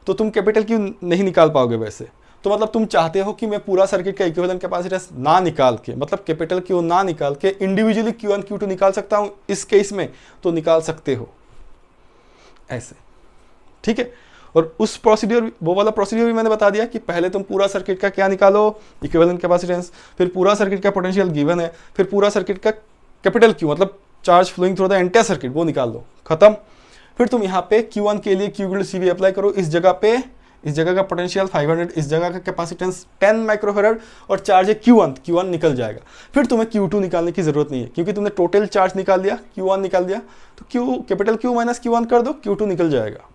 तो तुम कैपिटल क्यू नहीं निकाल पाओगे वैसे तो मतलब तुम चाहते हो कि मैं पूरा सर्किट का इक्विवेलेंट कैपेसिटेंस ना निकाल के मतलब कैपिटल क्यू ना निकाल के individually Q one Q two निकाल सकता हूँ इस केस में तो निकाल सकते हो ऐसे ठीक है और उस प्रोसीड्योर वो वाला प्रोसीड्योर भी मैंने बता दिया कि पहले तुम पूरा सर्किट का क्या निकालो इक्विवेलेंट कैपेसिटेंस फिर पूरा सर्किट का पोटेंशियल गिवन है फिर पूरा सर्किट का कैपिटल क्यू मतलब charge flowing through the entire circuit वो निकाल दो खत्म फिर तुम यहाँ पे Q1 के लिए Q ग्रिड सी अप्लाई करो इस जगह पे इस जगह का पोटेंशियल 500 इस जगह का कैपेसिटेंस 10 माइक्रोफेरड और चार्ज है क्यू वन क्यू वन निकल जाएगा फिर तुम्हें क्यू टू निकालने की जरूरत नहीं है क्योंकि तुमने टोटल चार्ज निकाल दिया क्यू वन निकाल दिया तो Q capital Q minus Q one कर दो क्यू टू निकल जाएगा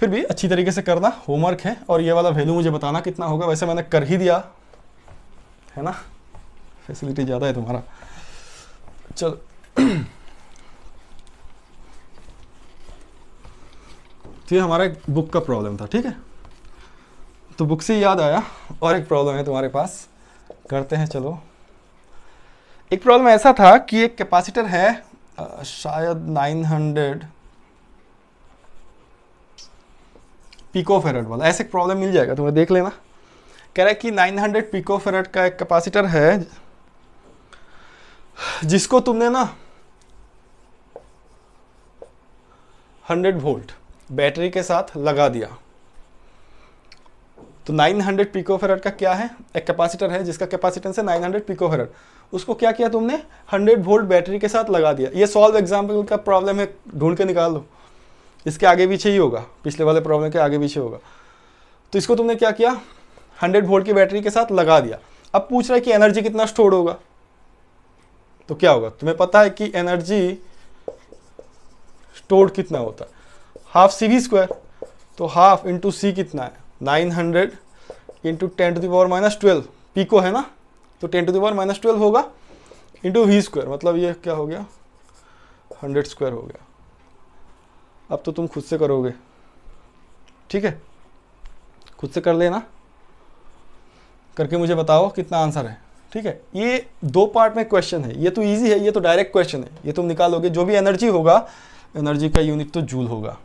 फिर भी अच्छी तरीके से करना होमवर्क है और ये वाला वैल्यू मुझे बताना कितना होगा वैसे मैंने कर ही दिया है ना फैसिलिटी ज़्यादा है तुम्हारा चलो तो ये हमारा एक बुक का प्रॉब्लम था ठीक है तो बुक से याद आया और एक प्रॉब्लम है तुम्हारे पास करते हैं चलो एक प्रॉब्लम ऐसा था कि एक कैपेसिटर है शायद 900 हंड्रेड फेरड वाला ऐसे प्रॉब्लम मिल जाएगा तुम्हें देख लेना कह रहा है कि 900 हंड्रेड फेरड का एक कैपेसिटर है जिसको तुमने ना 100 वोल्ट बैटरी के साथ लगा दिया तो 900 हंड्रेड पिकोफेरट का क्या है एक कैपेसिटर है जिसका कैपेसिटेंस है 900 हंड्रेड पिकोफेरट उसको क्या किया तुमने 100 वोल्ट बैटरी के साथ लगा दिया ये सॉल्व एग्जाम्पल का प्रॉब्लम है ढूंढ के निकाल लो इसके आगे पीछे ही होगा पिछले वाले प्रॉब्लम के आगे पीछे होगा तो इसको तुमने क्या किया हंड्रेड वोल्ट की बैटरी के साथ लगा दिया अब पूछ रहा है कि एनर्जी कितना स्टोर होगा तो क्या होगा तुम्हें पता है कि एनर्जी स्टोर कितना होता है हाफ सी वी स्क्वायर तो हाफ इंटू सी कितना है nine hundred into ten to the power minus twelve pico है ना तो ten to the power minus twelve होगा इंटू वी स्क्वायर मतलब ये क्या हो गया हंड्रेड स्क्वायर हो गया अब तो तुम खुद से करोगे ठीक है खुद से कर लेना करके मुझे बताओ कितना आंसर है ठीक है ये दो पार्ट में क्वेश्चन है ये तो इजी है ये तो डायरेक्ट क्वेश्चन है ये तुम निकालोगे जो भी एनर्जी होगा एनर्जी का यूनिट तो जूल होगा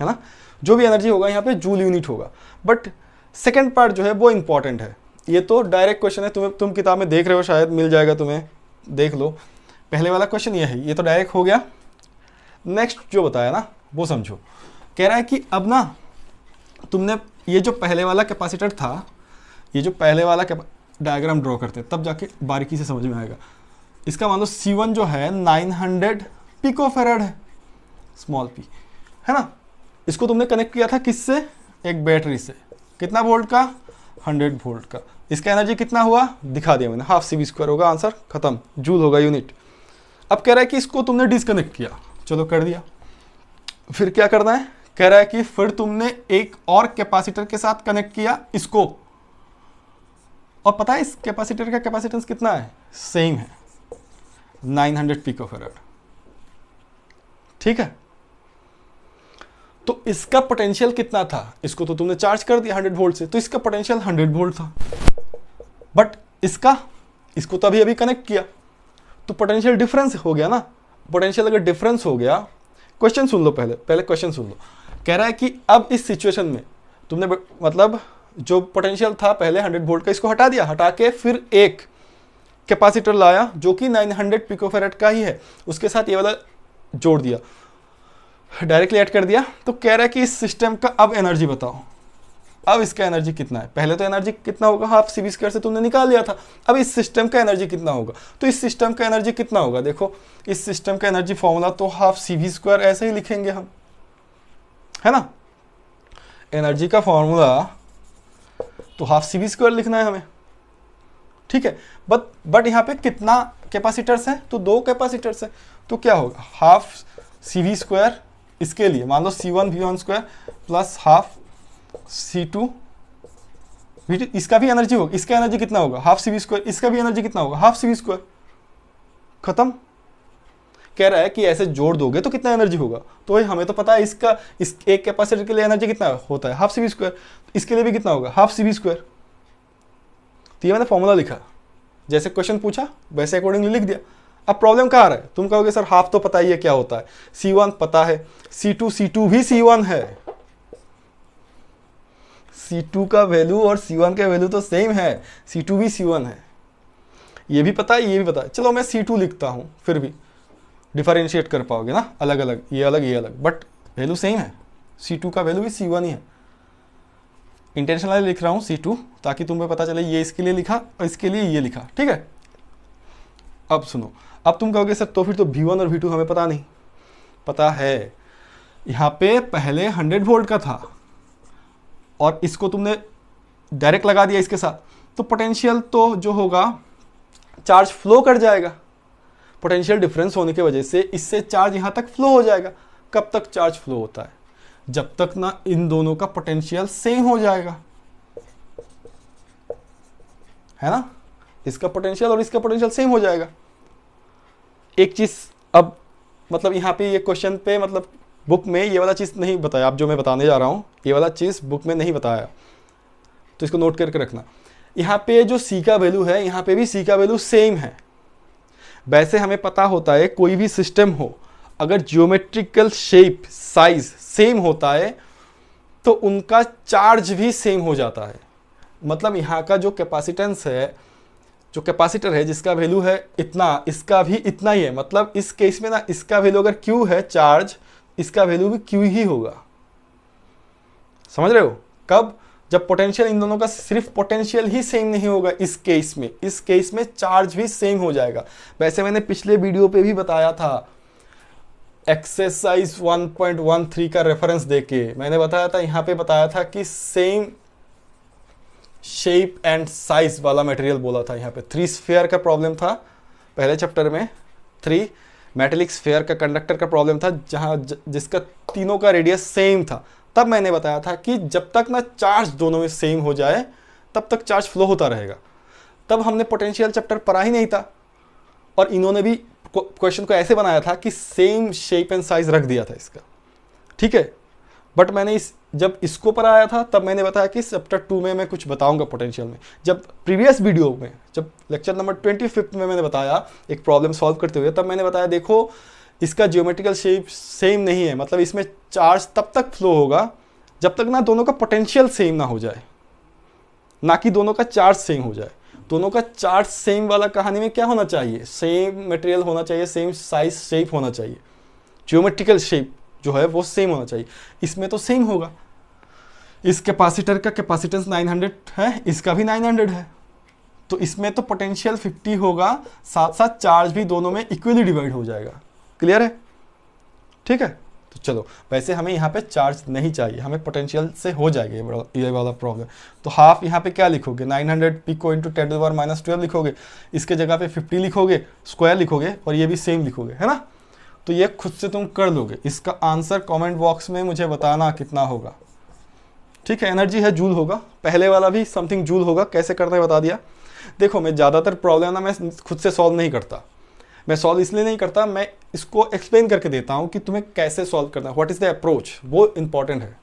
है ना जो भी एनर्जी होगा यहाँ पे जूल यूनिट होगा बट सेकेंड पार्ट जो है वो इम्पॉर्टेंट है ये तो डायरेक्ट क्वेश्चन है तुम्हें तुम किताब में देख रहे हो शायद मिल जाएगा तुम्हें देख लो पहले वाला क्वेश्चन ये है ये तो डायरेक्ट हो गया नेक्स्ट जो बताया ना वो समझो कह रहा है कि अब ना तुमने ये जो पहले वाला कैपेसिटर था ये जो पहले वाला डायग्राम ड्रॉ करते तब जाके बारीकी से समझ में आएगा इसका मान लो सी जो है 900 पिको फेरड है स्मॉल पी है ना इसको तुमने कनेक्ट किया था किससे एक बैटरी से कितना वोल्ट का 100 वोल्ट का इसका एनर्जी कितना हुआ दिखा दिया मैंने हाफ सी स्क्वायर होगा आंसर खत्म जूल होगा यूनिट अब कह रहा है कि इसको तुमने डिसकनेक्ट किया चलो कर दिया फिर क्या करना है कह रहा है कि फिर तुमने एक और कैपेसिटर के साथ कनेक्ट किया इसको और पता है इस कैपेसिटर का कैपेसिटेंस कितना है सेम है 900 हंड्रेड पीको ठीक है तो इसका पोटेंशियल कितना था इसको तो तुमने चार्ज कर दिया हंड्रेड वोल्ट से तो इसका पोटेंशियल हंड्रेड वोल्ट था बट इसका इसको तो अभी अभी कनेक्ट किया तो पोटेंशियल डिफरेंस हो गया ना पोटेंशियल अगर डिफरेंस हो गया क्वेश्चन सुन लो पहले पहले क्वेश्चन सुन लो कह रहा है कि अब इस सिचुएशन में तुमने मतलब जो पोटेंशियल था पहले 100 वोल्ट का इसको हटा दिया हटा के फिर एक कैपेसिटर लाया जो कि 900 पिकोफेरेट का ही है उसके साथ ये वाला जोड़ दिया डायरेक्टली ऐड कर दिया तो कह रहा है कि इस सिस्टम का अब एनर्जी बताओ अब इसका एनर्जी कितना है पहले तो एनर्जी कितना होगा हाफ सी बी स्क्वायर से तुमने निकाल लिया था अब इस सिस्टम का एनर्जी कितना होगा तो इस सिस्टम का एनर्जी कितना होगा देखो इस सिस्टम का एनर्जी फॉर्मूला तो हाफ सी बी स्क्वायर ऐसे ही लिखेंगे हम है ना एनर्जी का फॉर्मूला तो हाफ सी बी स्क्वायर लिखना है हमें ठीक है बट बट यहाँ पे कितना कैपेसिटर्स है तो दो कैपेसिटर्स हैं तो क्या होगा हाफ सी वी स्क्वायर इसके लिए मान लो C one V one square plus half C two V two इसका भी एनर्जी होगा इसका एनर्जी कितना होगा हाफ सी वी स्क्वायर इसका भी एनर्जी कितना होगा हाफ सी वी स्क्वायर खत्म कह रहा है कि ऐसे जोड़ दोगे तो कितना एनर्जी होगा तो ये हमें तो पता है इसका इस एक कैपेसिटर के लिए एनर्जी कितना होता है हाफ सी वी स्क्वायर इसके लिए भी कितना होगा हाफ सी वी स्क्वायर तो ये मैंने फॉर्मूला लिखा जैसे क्वेश्चन पूछा वैसे अकॉर्डिंगली लिख दिया अब प्रॉब्लम कहाँ है तुम कहोगे सर हाफ तो पता ही है क्या होता है सी वन पता है C2 C2 भी C1 है C2 का वैल्यू और सी वन का वैल्यू तो सेम है C2 भी C1 है ये भी पता है ये भी पता है चलो मैं C2 लिखता हूँ फिर भी डिफरेंशिएट कर पाओगे ना अलग अलग ये अलग ये अलग बट वैल्यू सेम है सी टू का वैल्यू भी सी वन ही है इंटेंशनली लिख रहा हूँ सी टू ताकि तुम्हें पता चले ये इसके लिए लिखा और इसके लिए ये लिखा ठीक है अब सुनो अब तुम कहोगे सर तो फिर तो वी वन और वी टू हमें पता नहीं पता है यहाँ पे पहले हंड्रेड वोल्ट का था और इसको तुमने डायरेक्ट लगा दिया इसके साथ तो पोटेंशियल तो जो होगा चार्ज फ्लो कर जाएगा पोटेंशियल डिफरेंस होने की वजह से इससे चार्ज यहाँ तक फ्लो हो जाएगा कब तक चार्ज फ्लो होता है जब तक ना इन दोनों का पोटेंशियल सेम हो जाएगा है ना इसका पोटेंशियल और इसका पोटेंशियल सेम हो जाएगा एक चीज़ अब मतलब यहाँ पे ये क्वेश्चन पे मतलब बुक में ये वाला चीज़ नहीं बताया अब जो मैं बताने जा रहा हूँ ये वाला चीज़ बुक में नहीं बताया तो इसको नोट करके रखना यहाँ पे जो सी का वैल्यू है यहाँ पे भी सी का वैल्यू सेम है वैसे हमें पता होता है कोई भी सिस्टम हो अगर जियोमेट्रिकल शेप साइज सेम होता है तो उनका चार्ज भी सेम हो जाता है मतलब यहाँ का जो कैपेसिटेंस है जो कैपेसिटर है जिसका वैल्यू है इतना इसका भी इतना ही है मतलब इस केस में ना इसका वैल्यू अगर क्यू है चार्ज इसका वैल्यू भी क्यू ही होगा समझ रहे हो कब जब पोटेंशियल इन दोनों का सिर्फ पोटेंशियल ही सेम नहीं होगा इस केस में इस केस में चार्ज भी सेम हो जाएगा वैसे मैंने पिछले वीडियो पे भी बताया था एक्सरसाइज 1.13 का रेफरेंस देके मैंने बताया था यहाँ पे बताया था कि सेम शेप एंड साइज वाला मटेरियल बोला था यहाँ पे थ्री स्फेयर का प्रॉब्लम था पहले चैप्टर में थ्री मेटेलिक स्फेयर का कंडक्टर का प्रॉब्लम था जहाँ जिसका तीनों का रेडियस सेम था तब मैंने बताया था कि जब तक ना चार्ज दोनों में सेम हो जाए तब तक चार्ज फ्लो होता रहेगा तब हमने पोटेंशियल चैप्टर पढ़ा ही नहीं था और इन्होंने भी क्वेश्चन को ऐसे बनाया था कि सेम शेप एंड साइज रख दिया था इसका ठीक है बट मैंने इस जब इसको पर आया था तब मैंने बताया कि चैप्टर टू में मैं कुछ बताऊंगा पोटेंशियल में जब प्रीवियस वीडियो में जब लेक्चर नंबर ट्वेंटी फिफ्थ में मैंने बताया एक प्रॉब्लम सॉल्व करते हुए तब मैंने बताया देखो इसका जियोमेट्रिकल शेप सेम नहीं है मतलब इसमें चार्ज तब तक फ्लो होगा जब तक ना दोनों का पोटेंशियल सेम ना हो जाए ना कि दोनों का चार्ज सेम हो जाए दोनों का चार्ज सेम वाला कहानी में क्या होना चाहिए सेम मटेरियल होना चाहिए सेम साइज शेप होना चाहिए जियोमेट्रिकल शेप जो है वो सेम होना चाहिए इसमें तो सेम होगा इस कैपेसिटर का कैपेसिटेंस 900 है इसका भी 900 है तो इसमें तो पोटेंशियल 50 होगा साथ साथ चार्ज भी दोनों में इक्वली डिवाइड हो जाएगा क्लियर है ठीक है तो चलो वैसे हमें यहाँ पे चार्ज नहीं चाहिए हमें पोटेंशियल से हो जाएगा ये ये वाला प्रॉब्लम तो हाफ यहाँ पे क्या लिखोगे 900 हंड्रेड पी को इंटू टेन माइनस ट्वेल्व लिखोगे इसके जगह पे 50 लिखोगे स्क्वायर लिखोगे और ये भी सेम लिखोगे है ना तो ये खुद से तुम कर लोगे इसका आंसर कमेंट बॉक्स में मुझे बताना कितना होगा ठीक है एनर्जी है जूल होगा पहले वाला भी समथिंग जूल होगा कैसे करना है बता दिया देखो मैं ज़्यादातर प्रॉब्लम ना मैं खुद से सॉल्व नहीं करता मैं सॉल्व इसलिए नहीं करता मैं इसको एक्सप्लेन करके देता हूँ कि तुम्हें कैसे सॉल्व करना है व्हाट इज़ द अप्रोच वो इम्पॉर्टेंट है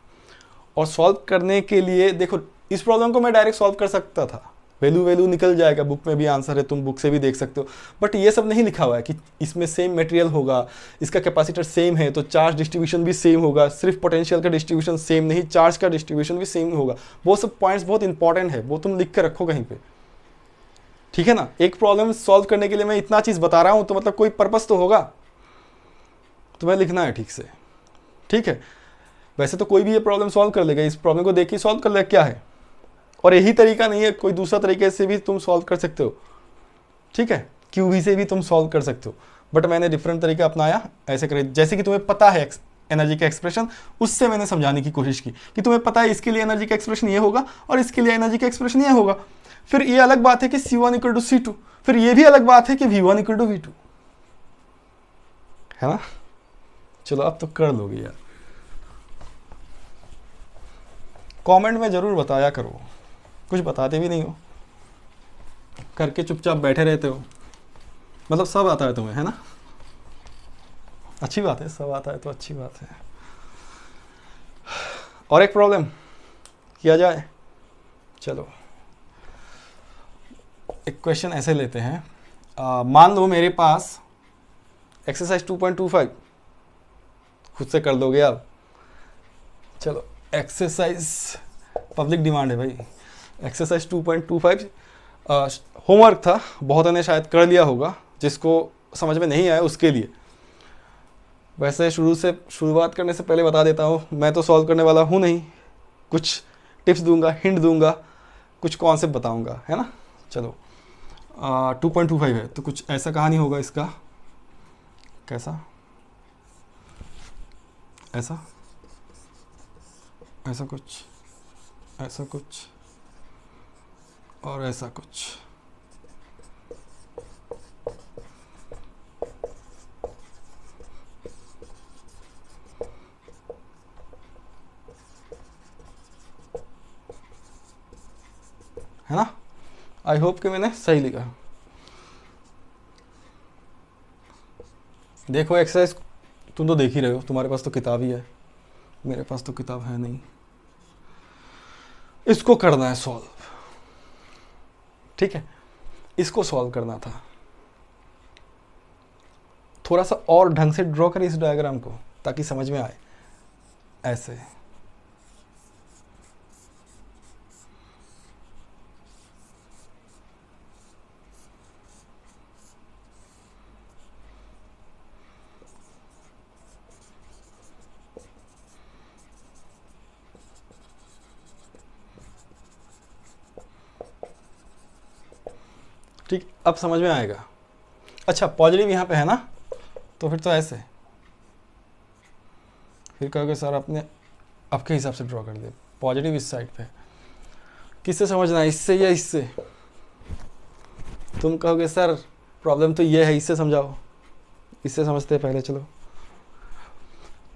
और सॉल्व करने के लिए देखो इस प्रॉब्लम को मैं डायरेक्ट सॉल्व कर सकता था वैल्यू वैल्यू निकल जाएगा बुक में भी आंसर है तुम बुक से भी देख सकते हो बट ये सब नहीं लिखा हुआ है कि इसमें सेम मटेरियल होगा इसका कैपेसिटर सेम है तो चार्ज डिस्ट्रीब्यूशन भी सेम होगा सिर्फ पोटेंशियल का डिस्ट्रीब्यूशन सेम नहीं चार्ज का डिस्ट्रीब्यूशन भी सेम होगा वो सब पॉइंट्स बहुत इंपॉर्टेंट है वो तुम लिख कर रखो कहीं पर ठीक है ना एक प्रॉब्लम सॉल्व करने के लिए मैं इतना चीज़ बता रहा हूँ तो मतलब कोई पर्पज़ तो होगा तुम्हें लिखना है ठीक से ठीक है वैसे तो कोई भी ये प्रॉब्लम सॉल्व कर लेगा इस प्रॉब्लम को देख के सॉल्व कर लेगा क्या है और यही तरीका नहीं है कोई दूसरा तरीके से भी तुम सॉल्व कर सकते हो ठीक है क्यू से भी तुम सॉल्व कर सकते हो बट मैंने डिफरेंट तरीका अपनाया ऐसे करें जैसे कि तुम्हें पता है एनर्जी का एक्सप्रेशन उससे मैंने समझाने की कोशिश की कि तुम्हें पता है इसके लिए एनर्जी का एक्सप्रेशन ये होगा और इसके लिए एनर्जी का एक्सप्रेशन ये होगा फिर ये अलग बात है कि C one equal to C two फिर ये भी अलग बात है कि V one equal to V two है ना चलो अब तो कर लोगे यार कमेंट में ज़रूर बताया करो कुछ बताते भी नहीं हो करके चुपचाप बैठे रहते हो मतलब सब आता है तुम्हें है ना अच्छी बात है सब आता है तो अच्छी बात है और एक प्रॉब्लम किया जाए चलो एक क्वेश्चन ऐसे लेते हैं मान लो मेरे पास एक्सरसाइज 2.25 खुद से कर लोगे आप चलो एक्सरसाइज पब्लिक डिमांड है भाई एक्सरसाइज 2.25 होमवर्क था बहुत ने शायद कर लिया होगा जिसको समझ में नहीं आया उसके लिए वैसे शुरू से शुरुआत करने से पहले बता देता हूँ मैं तो सॉल्व करने वाला हूँ नहीं कुछ टिप्स दूंगा हिंट दूंगा कुछ कॉन्सेप्ट बताऊंगा है ना चलो टू पॉइंट टू फाइव है तो कुछ ऐसा कहानी होगा इसका कैसा ऐसा ऐसा कुछ ऐसा कुछ और ऐसा कुछ है ना आई होप कि मैंने सही लिखा देखो एक्सरसाइज तुम तो देख ही रहे हो तुम्हारे पास तो किताब ही है मेरे पास तो किताब है नहीं इसको करना है सॉल्व ठीक है इसको सॉल्व करना था थोड़ा सा और ढंग से ड्रॉ करें इस डायग्राम को ताकि समझ में आए ऐसे अब समझ में आएगा अच्छा पॉजिटिव यहाँ पे है ना तो फिर तो ऐसे फिर कहोगे सर आपने आपके हिसाब से ड्रॉ कर दिया पॉजिटिव इस साइड पे किससे समझना है इससे या इससे तुम कहोगे सर प्रॉब्लम तो ये है इससे समझाओ इससे समझते पहले चलो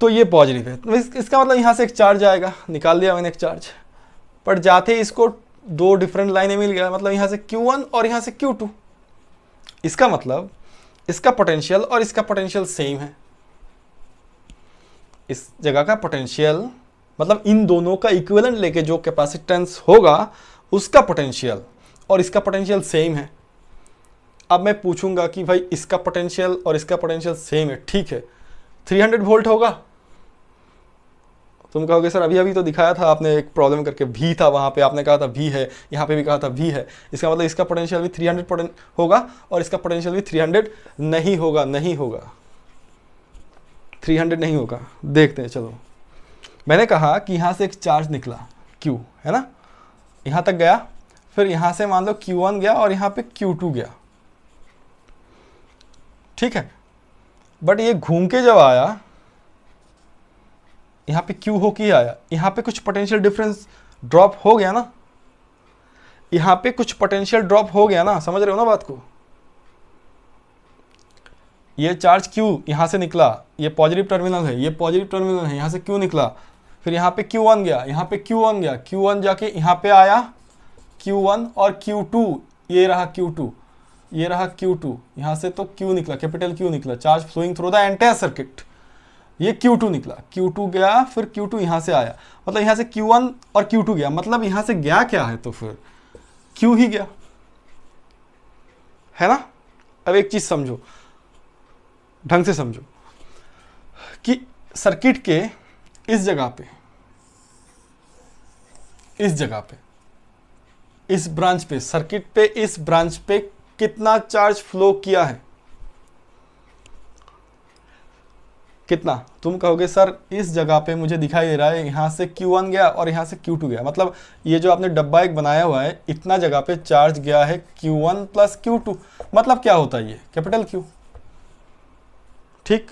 तो ये पॉजिटिव है तो इस, इसका मतलब यहाँ से एक चार्ज आएगा निकाल दिया मैंने एक चार्ज पर जाते इसको दो डिफरेंट लाइनें मिल गया मतलब यहाँ से Q1 और यहाँ से Q2 इसका मतलब इसका पोटेंशियल और इसका पोटेंशियल सेम है इस जगह का पोटेंशियल मतलब इन दोनों का इक्विवेलेंट लेके जो कैपेसिटेंस होगा उसका पोटेंशियल और इसका पोटेंशियल सेम है अब मैं पूछूंगा कि भाई इसका पोटेंशियल और इसका पोटेंशियल सेम है ठीक है 300 वोल्ट होगा तुम कहोगे सर अभी अभी तो दिखाया था आपने एक प्रॉब्लम करके भी था वहाँ पे आपने कहा था भी है यहाँ पे भी कहा था भी है इसका मतलब इसका पोटेंशियल भी 300 होगा और इसका पोटेंशियल भी 300 नहीं होगा नहीं होगा 300 नहीं होगा देखते हैं चलो मैंने कहा कि यहाँ से एक चार्ज निकला क्यू है ना यहाँ तक गया फिर यहाँ से मान लो क्यू गया और यहाँ पर क्यू गया ठीक है बट ये घूम के जब आया यहाँ पे क्यू हो के आया यहाँ पे कुछ पोटेंशियल डिफरेंस ड्रॉप हो गया ना यहाँ पे कुछ पोटेंशियल ड्रॉप हो गया ना समझ रहे हो ना बात को ये चार्ज क्यू यहाँ से निकला ये पॉजिटिव टर्मिनल है ये पॉजिटिव टर्मिनल है यहाँ से क्यू निकला फिर यहाँ पे क्यू वन गया यहाँ पे क्यू वन गया क्यू वन जाके यहाँ पे आया क्यू वन और क्यू टू ये रहा क्यू टू ये रहा क्यू टू यहाँ से तो क्यू निकला कैपिटल क्यू निकला charge flowing through the entire circuit ये Q2 निकला Q2 गया फिर Q2 यहाँ से आया मतलब यहाँ से Q1 और Q2 गया मतलब यहाँ से गया क्या है तो फिर Q ही गया है ना अब एक चीज़ समझो ढंग से समझो कि सर्किट के इस जगह पे इस जगह पे इस ब्रांच पे सर्किट पे इस ब्रांच पे कितना चार्ज फ्लो किया है कितना तुम कहोगे सर इस जगह पे मुझे दिखाई दे रहा है यहाँ से Q1 गया और यहाँ से Q2 गया मतलब ये जो आपने डब्बा एक बनाया हुआ है इतना जगह पे चार्ज गया है Q1 वन प्लस क्यू मतलब क्या होता है ये कैपिटल Q ठीक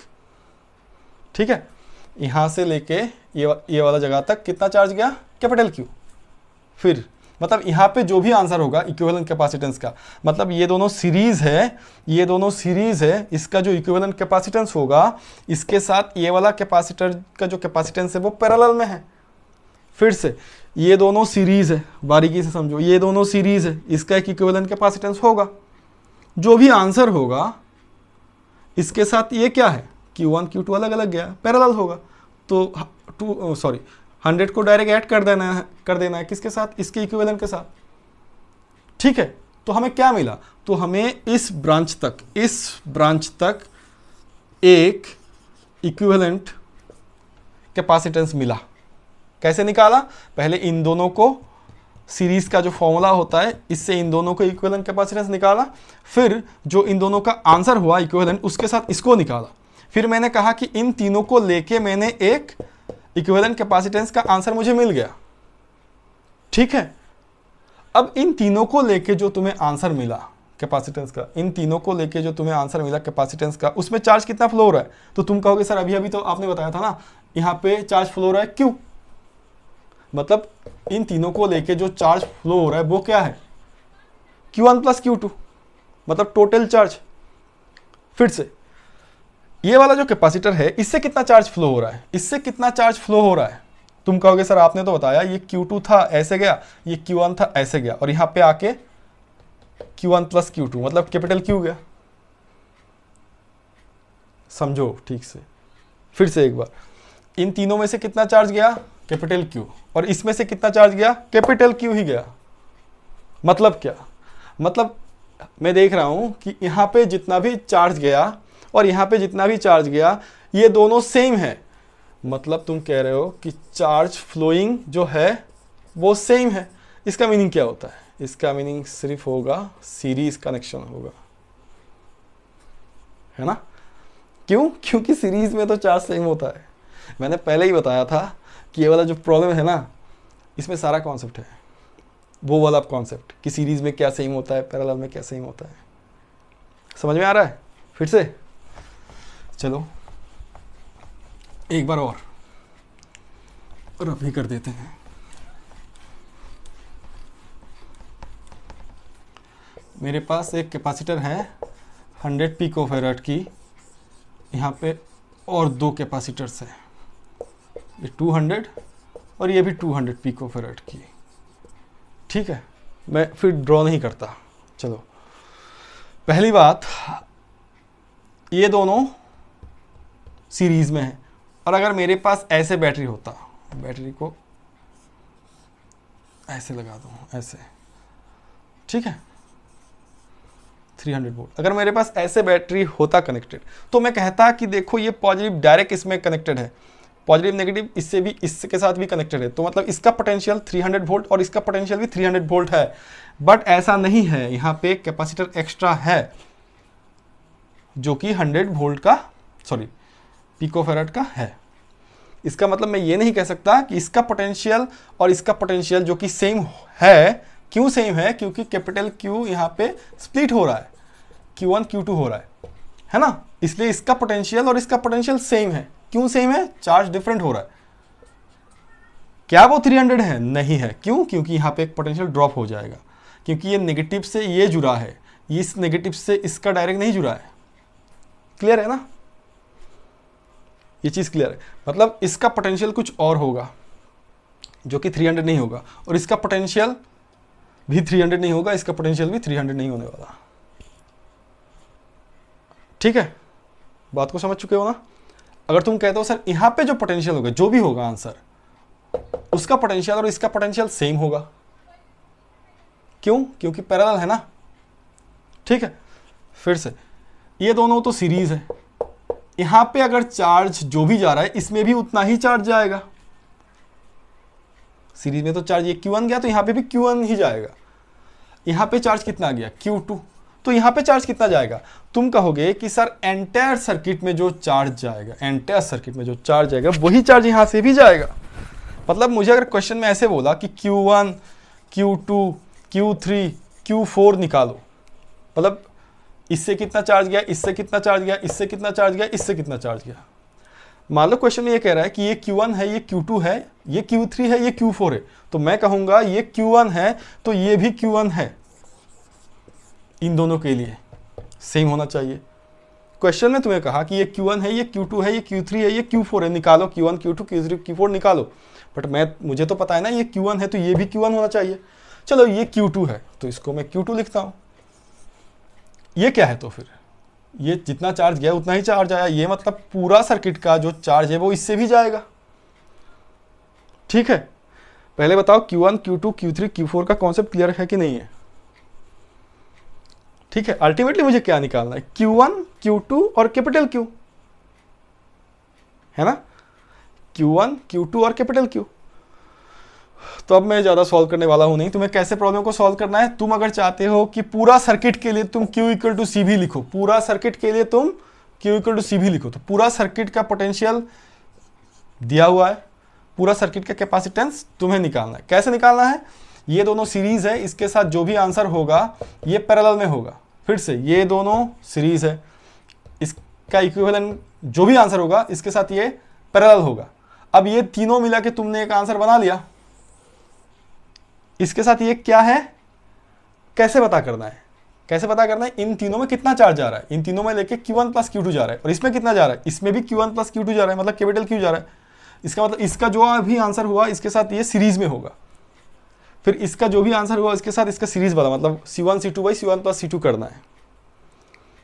ठीक है यहाँ से लेके ये ये वाला जगह तक कितना चार्ज गया कैपिटल Q फिर मतलब यहाँ पे जो भी आंसर होगा इक्विवेलेंट कैपेसिटेंस का मतलब ये दोनों सीरीज है ये दोनों सीरीज है इसका जो इक्विवेलेंट कैपेसिटेंस होगा इसके साथ ये वाला कैपेसिटर का जो कैपेसिटेंस है वो पैरेलल में है फिर से ये दोनों सीरीज है बारीकी से समझो ये दोनों सीरीज है इसका एक इक्विवेलेंट कैपेसिटेंस होगा जो भी आंसर होगा इसके साथ ये क्या है Q1 Q2 अलग अलग गया पैरेलल होगा तो टू सॉरी हंड्रेड को डायरेक्ट ऐड कर देना है कर देना है किसके साथ इसके इक्विवेलेंट के साथ ठीक है तो हमें क्या मिला तो हमें इस ब्रांच तक इस ब्रांच तक एक इक्विवेलेंट कैपेसिटेंस मिला कैसे निकाला पहले इन दोनों को सीरीज का जो फॉर्मूला होता है इससे इन दोनों को इक्विवेलेंट कैपेसिटेंस निकाला फिर जो इन दोनों का आंसर हुआ इक्विवेलेंट उसके साथ इसको निकाला फिर मैंने कहा कि इन तीनों को लेके मैंने एक इक्वेलेंट कैपेसिटेंस का आंसर मुझे मिल गया ठीक है अब इन तीनों को लेके जो तुम्हें आंसर मिला कैपेसिटेंस का इन तीनों को लेके जो तुम्हें आंसर मिला कैपेसिटेंस का उसमें चार्ज कितना फ्लो रहा है तो तुम कहोगे सर अभी अभी तो आपने बताया था ना यहाँ पे चार्ज फ्लो रहा है क्यों मतलब इन तीनों को लेके जो चार्ज फ्लो हो रहा है वो क्या है क्यू वन प्लस क्यू मतलब टोटल चार्ज फिर से ये वाला जो कैपेसिटर है इससे कितना चार्ज फ्लो हो रहा है इससे कितना चार्ज फ्लो हो रहा है तुम कहोगे सर आपने तो बताया ये Q2 था ऐसे गया ये Q1 था ऐसे गया और यहां पे आके Q1 वन प्लस क्यू मतलब कैपिटल Q गया समझो ठीक से फिर से एक बार इन तीनों में से कितना चार्ज गया कैपिटल Q और इसमें से कितना चार्ज गया कैपिटल Q ही गया मतलब क्या मतलब मैं देख रहा हूं कि यहां पे जितना भी चार्ज गया और यहाँ पे जितना भी चार्ज गया ये दोनों सेम है मतलब तुम कह रहे हो कि चार्ज फ्लोइंग जो है वो सेम है इसका मीनिंग क्या होता है इसका मीनिंग सिर्फ होगा सीरीज कनेक्शन होगा है ना क्यों क्योंकि सीरीज में तो चार्ज सेम होता है मैंने पहले ही बताया था कि ये वाला जो प्रॉब्लम है ना इसमें सारा कॉन्सेप्ट है वो वाला कॉन्सेप्ट कि सीरीज में क्या सेम होता है पैरेलल में क्या सेम होता है समझ में आ रहा है फिर से चलो एक बार और रफ कर देते हैं मेरे पास एक कैपेसिटर है 100 पीको फेरट की यहाँ पे और दो कैपेसिटर्स हैं ये 200 और ये भी 200 पीको फेरट की ठीक है मैं फिर ड्रॉ नहीं करता चलो पहली बात ये दोनों सीरीज़ में है और अगर मेरे पास ऐसे बैटरी होता बैटरी को ऐसे लगा दूँ ऐसे ठीक है 300 वोल्ट अगर मेरे पास ऐसे बैटरी होता कनेक्टेड तो मैं कहता कि देखो ये पॉजिटिव डायरेक्ट इसमें कनेक्टेड है पॉजिटिव नेगेटिव इससे भी इसके साथ भी कनेक्टेड है तो मतलब इसका पोटेंशियल 300 वोल्ट और इसका पोटेंशियल भी 300 वोल्ट है बट ऐसा नहीं है यहाँ पे कैपेसिटर एक्स्ट्रा है जो कि 100 वोल्ट का सॉरी पिकोफेरेट का है इसका मतलब मैं ये नहीं कह सकता कि इसका पोटेंशियल और इसका पोटेंशियल जो कि सेम है क्यों सेम है क्योंकि कैपिटल क्यू यहाँ पे स्प्लिट हो रहा है क्यू वन क्यू टू हो रहा है है ना इसलिए इसका पोटेंशियल और इसका पोटेंशियल सेम है क्यों सेम है चार्ज डिफरेंट हो रहा है क्या वो 300 है नहीं है क्यों क्योंकि यहाँ पे एक पोटेंशियल ड्रॉप हो जाएगा क्योंकि ये नेगेटिव से ये जुड़ा है इस नेगेटिव से इसका डायरेक्ट नहीं जुड़ा है क्लियर है ना ये चीज़ क्लियर है मतलब इसका पोटेंशियल कुछ और होगा जो कि 300 नहीं होगा और इसका पोटेंशियल भी 300 नहीं होगा इसका पोटेंशियल भी 300 नहीं होने वाला ठीक है बात को समझ चुके हो ना अगर तुम कहते हो सर यहाँ पे जो पोटेंशियल होगा जो भी होगा आंसर उसका पोटेंशियल और इसका पोटेंशियल सेम होगा क्यों क्योंकि पैरल है ना ठीक है फिर से ये दोनों तो सीरीज है यहां पे अगर चार्ज जो भी जा रहा है इसमें भी उतना ही चार्ज जाएगा सीरीज में तो चार्ज ये वन गया तो यहां पे भी वन ही जाएगा यहां पे चार्ज कितना गया Q2 तो यहां पे चार्ज कितना जाएगा तुम कहोगे कि सर एंटायर सर्किट में जो चार्ज जाएगा एंटायर सर्किट में जो चार्ज जाएगा वही चार्ज यहां से भी जाएगा मतलब मुझे अगर क्वेश्चन में ऐसे बोला कि क्यू थ्री क्यू फोर निकालो मतलब इससे कितना चार्ज गया इससे कितना चार्ज गया इससे कितना चार्ज गया इससे कितना चार्ज गया मान लो क्वेश्चन में ये कह रहा है कि ये Q1 है ये Q2 है ये Q3 है ये Q4 है तो मैं कहूंगा ये Q1 है तो ये भी Q1 है इन दोनों के लिए सेम होना चाहिए क्वेश्चन में तुम्हें कहा कि ये Q1 है ये Q2 है ये Q3 है ये Q4 है निकालो Q1 Q2 Q3 Q4 निकालो बट मैं मुझे तो पता है ना ये Q1 है तो ये भी Q1 होना चाहिए चलो ये Q2 है तो इसको मैं Q2 लिखता हूँ ये क्या है तो फिर ये जितना चार्ज गया उतना ही चार्ज आया ये मतलब पूरा सर्किट का जो चार्ज है वो इससे भी जाएगा ठीक है पहले बताओ Q1, Q2, Q3, Q4 का कॉन्सेप्ट क्लियर है कि नहीं है ठीक है अल्टीमेटली मुझे क्या निकालना है Q1, Q2 और कैपिटल Q है ना Q1, Q2 और कैपिटल क्यू तो अब मैं ज़्यादा सॉल्व करने वाला हूँ नहीं तुम्हें कैसे प्रॉब्लम को सॉल्व करना है तुम अगर चाहते हो कि पूरा सर्किट के लिए तुम Q इक्वल टू सी भी लिखो पूरा सर्किट के लिए तुम Q इक्वल टू सी भी लिखो तो पूरा सर्किट का पोटेंशियल दिया हुआ है पूरा सर्किट का कैपेसिटेंस तुम्हें निकालना है कैसे निकालना है ये दोनों सीरीज है इसके साथ जो भी आंसर होगा ये पैरेलल में होगा फिर से ये दोनों सीरीज है इसका इक्विवेलेंट जो भी आंसर होगा इसके साथ ये पैरेलल होगा अब ये तीनों मिला के तुमने एक आंसर बना लिया इसके साथ ये क्या है कैसे पता करना है कैसे पता करना है इन तीनों में कितना चार्ज जा रहा है इन तीनों में लेके Q1 प्लस टू जा रहा है और इसमें कितना जा रहा है इसमें भी Q1 प्लस टू जा रहा है मतलब कैपिटल क्यू जा रहा है इसका मतलब इसका जो अभी आंसर हुआ इसके साथ ये सीरीज में होगा फिर इसका जो भी आंसर हुआ इसके साथ इसका सीरीज वाला मतलब C one C two by C one plus C two करना है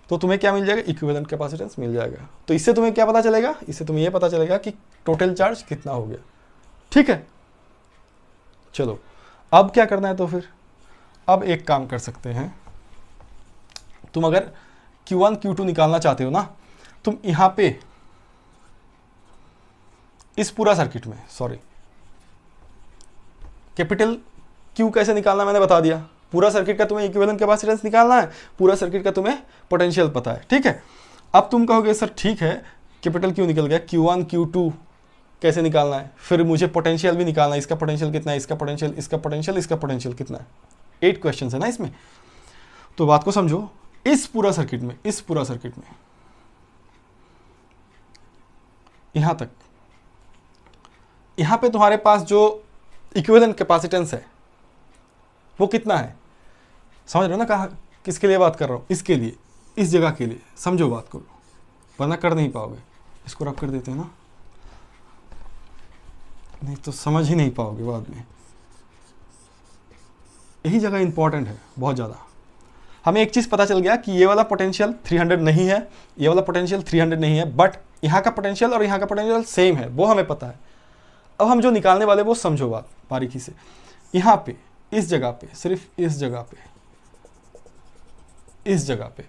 तो तुम्हें क्या मिल जाएगा इक्विवेलेंट कैपेसिटेंस मिल जाएगा तो इससे तुम्हें क्या पता चलेगा इससे तुम्हें यह पता चलेगा कि टोटल चार्ज कितना हो गया ठीक है चलो अब क्या करना है तो फिर अब एक काम कर सकते हैं तुम अगर Q1 Q2 निकालना चाहते हो ना तुम यहां पे इस पूरा सर्किट में सॉरी कैपिटल Q कैसे निकालना मैंने बता दिया पूरा सर्किट का तुम्हें इक्विवेलेंट कैपेसिटेंस निकालना है पूरा सर्किट का तुम्हें पोटेंशियल पता है ठीक है अब तुम कहोगे सर ठीक है कैपिटल क्यू निकल गया Q1 Q2 कैसे निकालना है फिर मुझे पोटेंशियल भी निकालना है इसका पोटेंशियल कितना है इसका पोटेंशियल इसका पोटेंशियल इसका पोटेंशियल कितना है एट क्वेश्चन है ना इसमें तो बात को समझो इस पूरा सर्किट में इस पूरा सर्किट में यहां तक यहां पे तुम्हारे पास जो इक्वेलेंट कैपेसिटेंस है वो कितना है समझ रहे हो ना कहा किसके लिए बात कर रहा हूं इसके लिए इस जगह के लिए समझो बात को वरना कर नहीं पाओगे इसको रब कर देते हैं ना नहीं तो समझ ही नहीं पाओगे बाद में यही जगह इंपॉर्टेंट है बहुत ज़्यादा हमें एक चीज़ पता चल गया कि ये वाला पोटेंशियल 300 नहीं है ये वाला पोटेंशियल 300 नहीं है बट यहाँ का पोटेंशियल और यहाँ का पोटेंशियल सेम है वो हमें पता है अब हम जो निकालने वाले वो समझो बात बारीकी से यहाँ पे इस जगह पे सिर्फ इस जगह पे इस जगह पे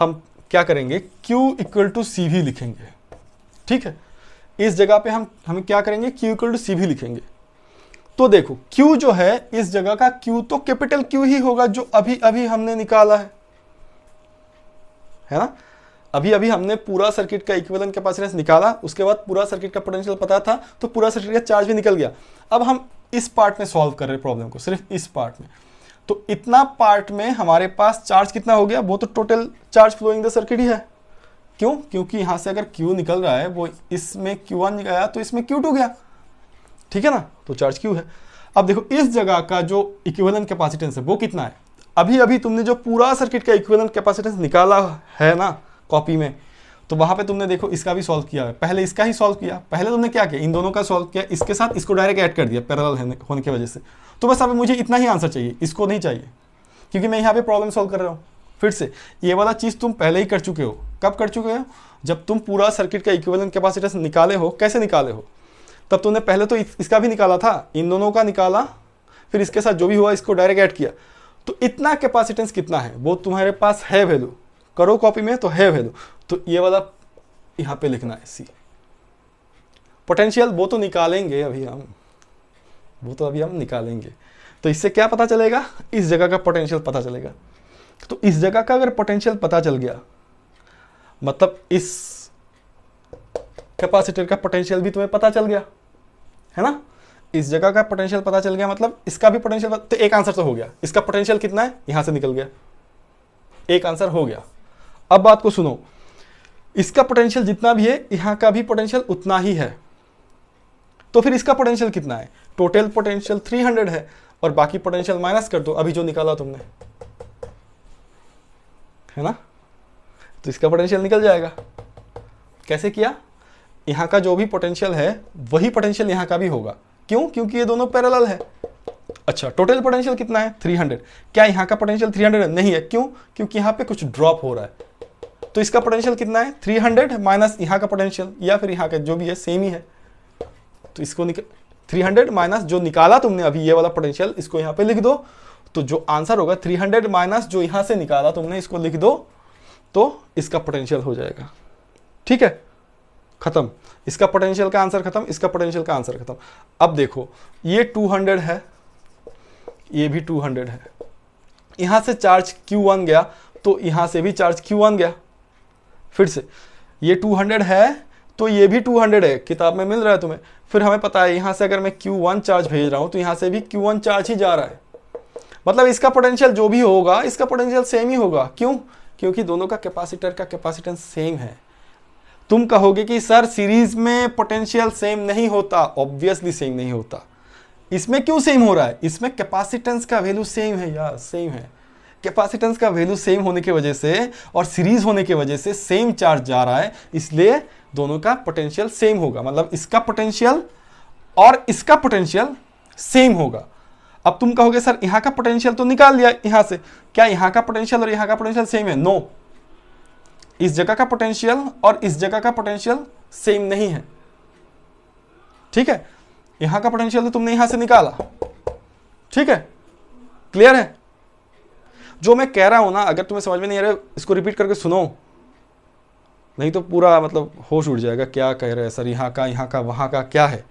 हम क्या करेंगे क्यू इक्वल टू सी भी लिखेंगे ठीक है इस जगह पे हम हम क्या करेंगे क्यू इक्वल टू सी भी लिखेंगे तो देखो Q जो है इस जगह का Q तो कैपिटल Q ही होगा जो अभी अभी हमने निकाला है है ना अभी अभी हमने पूरा सर्किट का इक्विवेलेंट कैपेसिटेंस निकाला उसके बाद पूरा सर्किट का पोटेंशियल पता था तो पूरा सर्किट का चार्ज भी निकल गया अब हम इस पार्ट में सॉल्व कर रहे प्रॉब्लम को सिर्फ इस पार्ट में तो इतना पार्ट में हमारे पास चार्ज कितना हो गया वो तो total charge flowing the circuit ही है क्यों क्योंकि यहाँ से अगर Q निकल रहा है वो इसमें Q1 गया तो इसमें Q2 गया ठीक है ना तो चार्ज Q है अब देखो इस जगह का जो इक्विवेलेंट कैपेसिटेंस है वो कितना है अभी अभी तुमने जो पूरा सर्किट का इक्विवेलेंट कैपेसिटेंस निकाला है ना कॉपी में तो वहां पे तुमने देखो इसका भी सॉल्व किया है पहले इसका ही सॉल्व किया पहले तुमने क्या किया इन दोनों का सॉल्व किया इसके साथ इसको डायरेक्ट ऐड कर दिया पैरल होने की वजह से तो बस अभी मुझे इतना ही आंसर चाहिए इसको नहीं चाहिए क्योंकि मैं यहाँ पे प्रॉब्लम सॉल्व कर रहा हूँ फिर से ये वाला चीज़ तुम पहले ही कर चुके हो कब कर चुके हो जब तुम पूरा सर्किट का इक्विवेलेंट कैपेसिटेंस निकाले हो कैसे निकाले हो तब तुमने पहले तो इसका भी निकाला था इन दोनों का निकाला फिर इसके साथ जो भी हुआ इसको डायरेक्ट ऐड किया तो इतना कैपेसिटेंस कितना है वो तुम्हारे पास है वैल्यू करो कॉपी में तो है वैल्यू तो ये वाला यहाँ पे लिखना है सी पोटेंशियल वो तो निकालेंगे अभी हम वो तो अभी हम निकालेंगे तो इससे क्या पता चलेगा इस जगह का पोटेंशियल पता चलेगा तो इस जगह का अगर पोटेंशियल पता चल गया मतलब इस कैपेसिटर का पोटेंशियल भी तुम्हें पता चल गया है ना इस जगह का पोटेंशियल पता चल गया मतलब इसका भी पोटेंशियल तो एक आंसर तो हो गया इसका पोटेंशियल कितना है यहां से निकल गया एक आंसर हो गया अब बात को सुनो इसका पोटेंशियल जितना भी है यहां का भी पोटेंशियल उतना ही है तो फिर इसका पोटेंशियल कितना है टोटल पोटेंशियल 300 है और बाकी पोटेंशियल माइनस कर दो अभी जो निकाला तुमने है ना तो इसका पोटेंशियल निकल जाएगा कैसे किया यहाँ का जो भी पोटेंशियल है वही पोटेंशियल यहाँ का भी होगा क्यों क्योंकि ये दोनों पैरेलल है अच्छा टोटल पोटेंशियल कितना है 300 क्या यहाँ का पोटेंशियल 300 है नहीं है क्यों क्योंकि यहाँ पे कुछ ड्रॉप हो रहा है तो इसका पोटेंशियल कितना है 300 हंड्रेड माइनस यहाँ का पोटेंशियल या फिर यहाँ का जो भी है सेम ही है तो इसको थ्री हंड्रेड माइनस जो निकाला तुमने अभी ये वाला पोटेंशियल इसको यहाँ पे लिख दो तो जो आंसर होगा थ्री हंड्रेड माइनस जो यहाँ से निकाला तुमने इसको लिख दो तो इसका पोटेंशियल हो जाएगा ठीक है खत्म इसका पोटेंशियल का आंसर खत्म इसका पोटेंशियल का आंसर खत्म अब देखो ये 200 है ये भी 200 है यहां से चार्ज Q1 गया तो यहां से भी चार्ज Q1 गया फिर से ये 200 है तो ये भी 200 है किताब में मिल रहा है तुम्हें फिर हमें पता है यहां से अगर मैं Q1 चार्ज भेज रहा हूं तो यहां से भी Q1 चार्ज ही जा रहा है मतलब इसका पोटेंशियल जो भी होगा इसका पोटेंशियल सेम ही होगा क्यों क्योंकि दोनों का कैपेसिटर का कैपेसिटेंस सेम है तुम कहोगे कि सर सीरीज में पोटेंशियल सेम नहीं होता ऑब्वियसली सेम नहीं होता इसमें क्यों सेम हो रहा है इसमें कैपेसिटेंस का वैल्यू सेम है यार सेम है कैपेसिटेंस का वैल्यू सेम होने की वजह से और सीरीज होने की वजह से सेम चार्ज जा रहा है इसलिए दोनों का पोटेंशियल सेम होगा मतलब इसका पोटेंशियल और इसका पोटेंशियल सेम होगा अब तुम कहोगे सर यहाँ का पोटेंशियल तो निकाल लिया यहाँ से क्या यहाँ का पोटेंशियल और यहाँ का पोटेंशियल सेम है नो no. इस जगह का पोटेंशियल और इस जगह का पोटेंशियल सेम नहीं है ठीक है यहाँ का पोटेंशियल तो तुमने यहाँ से निकाला ठीक है क्लियर है जो मैं कह रहा हूँ ना अगर तुम्हें समझ में नहीं आ रहा इसको रिपीट करके सुनो नहीं तो पूरा मतलब होश उड़ जाएगा क्या कह रहे हैं सर यहाँ का यहाँ का वहाँ का क्या है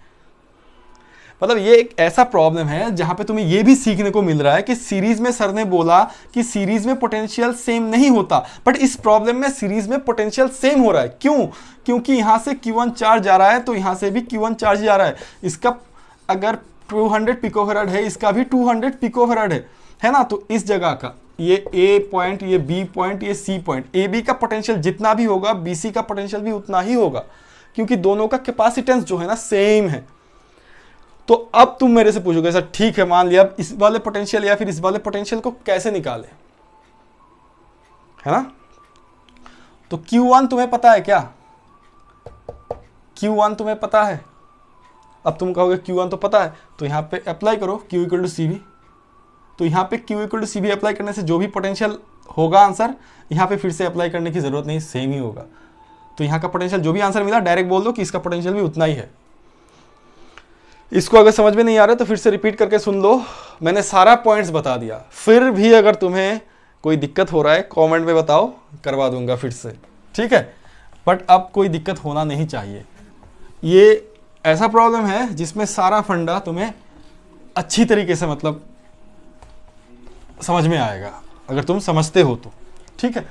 मतलब ये एक ऐसा प्रॉब्लम है जहाँ पे तुम्हें ये भी सीखने को मिल रहा है कि सीरीज में सर ने बोला कि सीरीज में पोटेंशियल सेम नहीं होता बट इस प्रॉब्लम में सीरीज में पोटेंशियल सेम हो रहा है क्यों क्योंकि यहाँ से वन चार्ज जा रहा है तो यहाँ से भी वन चार्ज जा रहा है इसका अगर 200 हंड्रेड पिकोफेराड है इसका भी 200 हंड्रेड पिकोफेराड है है ना तो इस जगह का ये ए पॉइंट ये बी पॉइंट ये सी पॉइंट ए बी का पोटेंशियल जितना भी होगा बी सी का पोटेंशियल भी उतना ही होगा क्योंकि दोनों का कैपेसिटेंस जो है ना सेम है तो अब तुम मेरे से पूछोगे सर ठीक है मान लिया अब इस वाले पोटेंशियल या फिर इस वाले पोटेंशियल को कैसे निकाले है ना तो Q1 तुम्हें पता है क्या Q1 तुम्हें पता है अब तुम कहोगे Q1 तो पता है तो यहां पे अप्लाई करो Q इक्वल टू सी तो यहां पे Q equal to C apply करने से जो भी पोटेंशियल होगा आंसर यहां पे फिर से अप्लाई करने की ज़रूरत नहीं सेम ही होगा तो यहां का पोटेंशियल जो भी आंसर मिला डायरेक्ट बोल दो कि इसका पोटेंशियल भी उतना ही है इसको अगर समझ में नहीं आ रहा तो फिर से रिपीट करके सुन लो मैंने सारा पॉइंट्स बता दिया फिर भी अगर तुम्हें कोई दिक्कत हो रहा है कमेंट में बताओ करवा दूंगा फिर से ठीक है बट अब कोई दिक्कत होना नहीं चाहिए ये ऐसा प्रॉब्लम है जिसमें सारा फंडा तुम्हें अच्छी तरीके से मतलब समझ में आएगा अगर तुम समझते हो तो ठीक है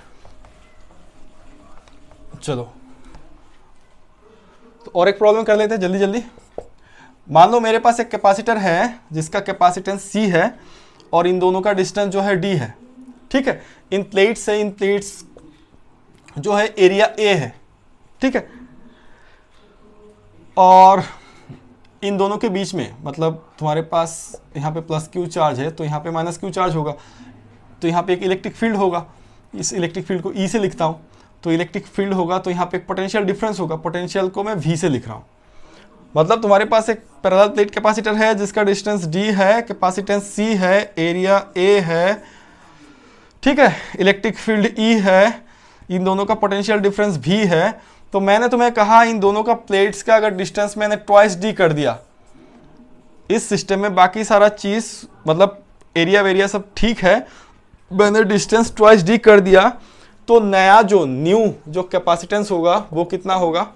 चलो तो और एक प्रॉब्लम कर लेते हैं जल्दी जल्दी मान लो मेरे पास एक कैपेसिटर है जिसका कैपेसिटेंस सी है और इन दोनों का डिस्टेंस जो है डी है ठीक है इन प्लेट्स से इन प्लेट्स जो है एरिया ए है ठीक है और इन दोनों के बीच में मतलब तुम्हारे पास यहाँ पे प्लस क्यू चार्ज है तो यहाँ पे माइनस क्यू चार्ज होगा तो यहाँ पे एक इलेक्ट्रिक फील्ड होगा इस इलेक्ट्रिक फील्ड को ई e से लिखता हूँ तो इलेक्ट्रिक फील्ड होगा तो यहाँ पे एक पोटेंशियल डिफरेंस होगा पोटेंशियल को मैं वी से लिख रहा हूँ मतलब तुम्हारे पास एक पैरेलल प्लेट कैपेसिटर है जिसका डिस्टेंस डी है कैपेसिटेंस सी है एरिया ए है ठीक है इलेक्ट्रिक फील्ड ई है इन दोनों का पोटेंशियल डिफरेंस भी है तो मैंने तुम्हें कहा इन दोनों का प्लेट्स का अगर डिस्टेंस मैंने ट्वाइस डी कर दिया इस सिस्टम में बाकी सारा चीज़ मतलब एरिया वेरिया सब ठीक है मैंने डिस्टेंस ट्वाइस डी कर दिया तो नया जो न्यू जो कैपेसिटेंस होगा वो कितना होगा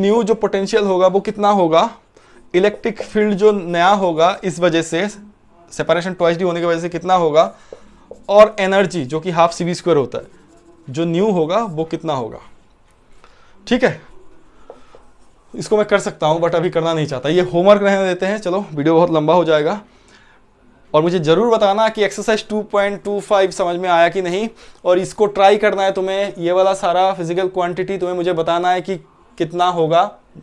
न्यू जो पोटेंशियल होगा वो कितना होगा इलेक्ट्रिक फील्ड जो नया होगा इस वजह से सेपरेशन ट्वाइस डी होने की वजह से कितना होगा और एनर्जी जो कि हाफ सी बी स्क्वायर होता है जो न्यू होगा वो कितना होगा ठीक है इसको मैं कर सकता हूँ बट अभी करना नहीं चाहता ये होमवर्क रहने देते हैं चलो वीडियो बहुत लंबा हो जाएगा और मुझे ज़रूर बताना कि एक्सरसाइज 2.25 समझ में आया कि नहीं और इसको ट्राई करना है तुम्हें ये वाला सारा फिजिकल क्वांटिटी तुम्हें मुझे बताना है कि कितना होगा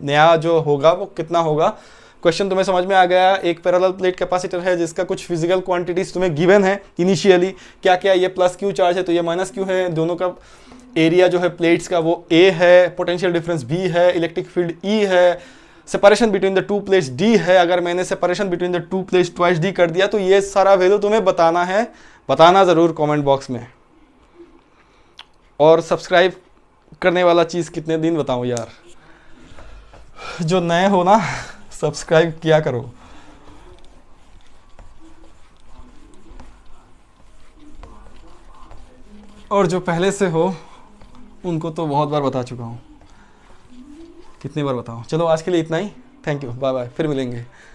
नया जो होगा वो कितना होगा क्वेश्चन तुम्हें समझ में आ गया एक पैरेलल प्लेट कैपेसिटर है जिसका कुछ फिजिकल क्वांटिटीज तुम्हें गिवन है इनिशियली क्या क्या ये प्लस क्यू चार्ज है तो ये माइनस क्यू है दोनों का एरिया जो है प्लेट्स का वो ए है पोटेंशियल डिफरेंस बी है इलेक्ट्रिक फील्ड ई है separation between the two plates D है अगर मैंने separation between the two plates twice D कर दिया तो ये सारा वैल्यू तुम्हें बताना है बताना ज़रूर कॉमेंट बॉक्स में और सब्सक्राइब करने वाला चीज़ कितने दिन बताऊँ यार जो नए हो ना सब्सक्राइब किया करो और जो पहले से हो उनको तो बहुत बार बता चुका हूँ कितनी बार बताऊँ चलो आज के लिए इतना ही थैंक यू बाय बाय फिर मिलेंगे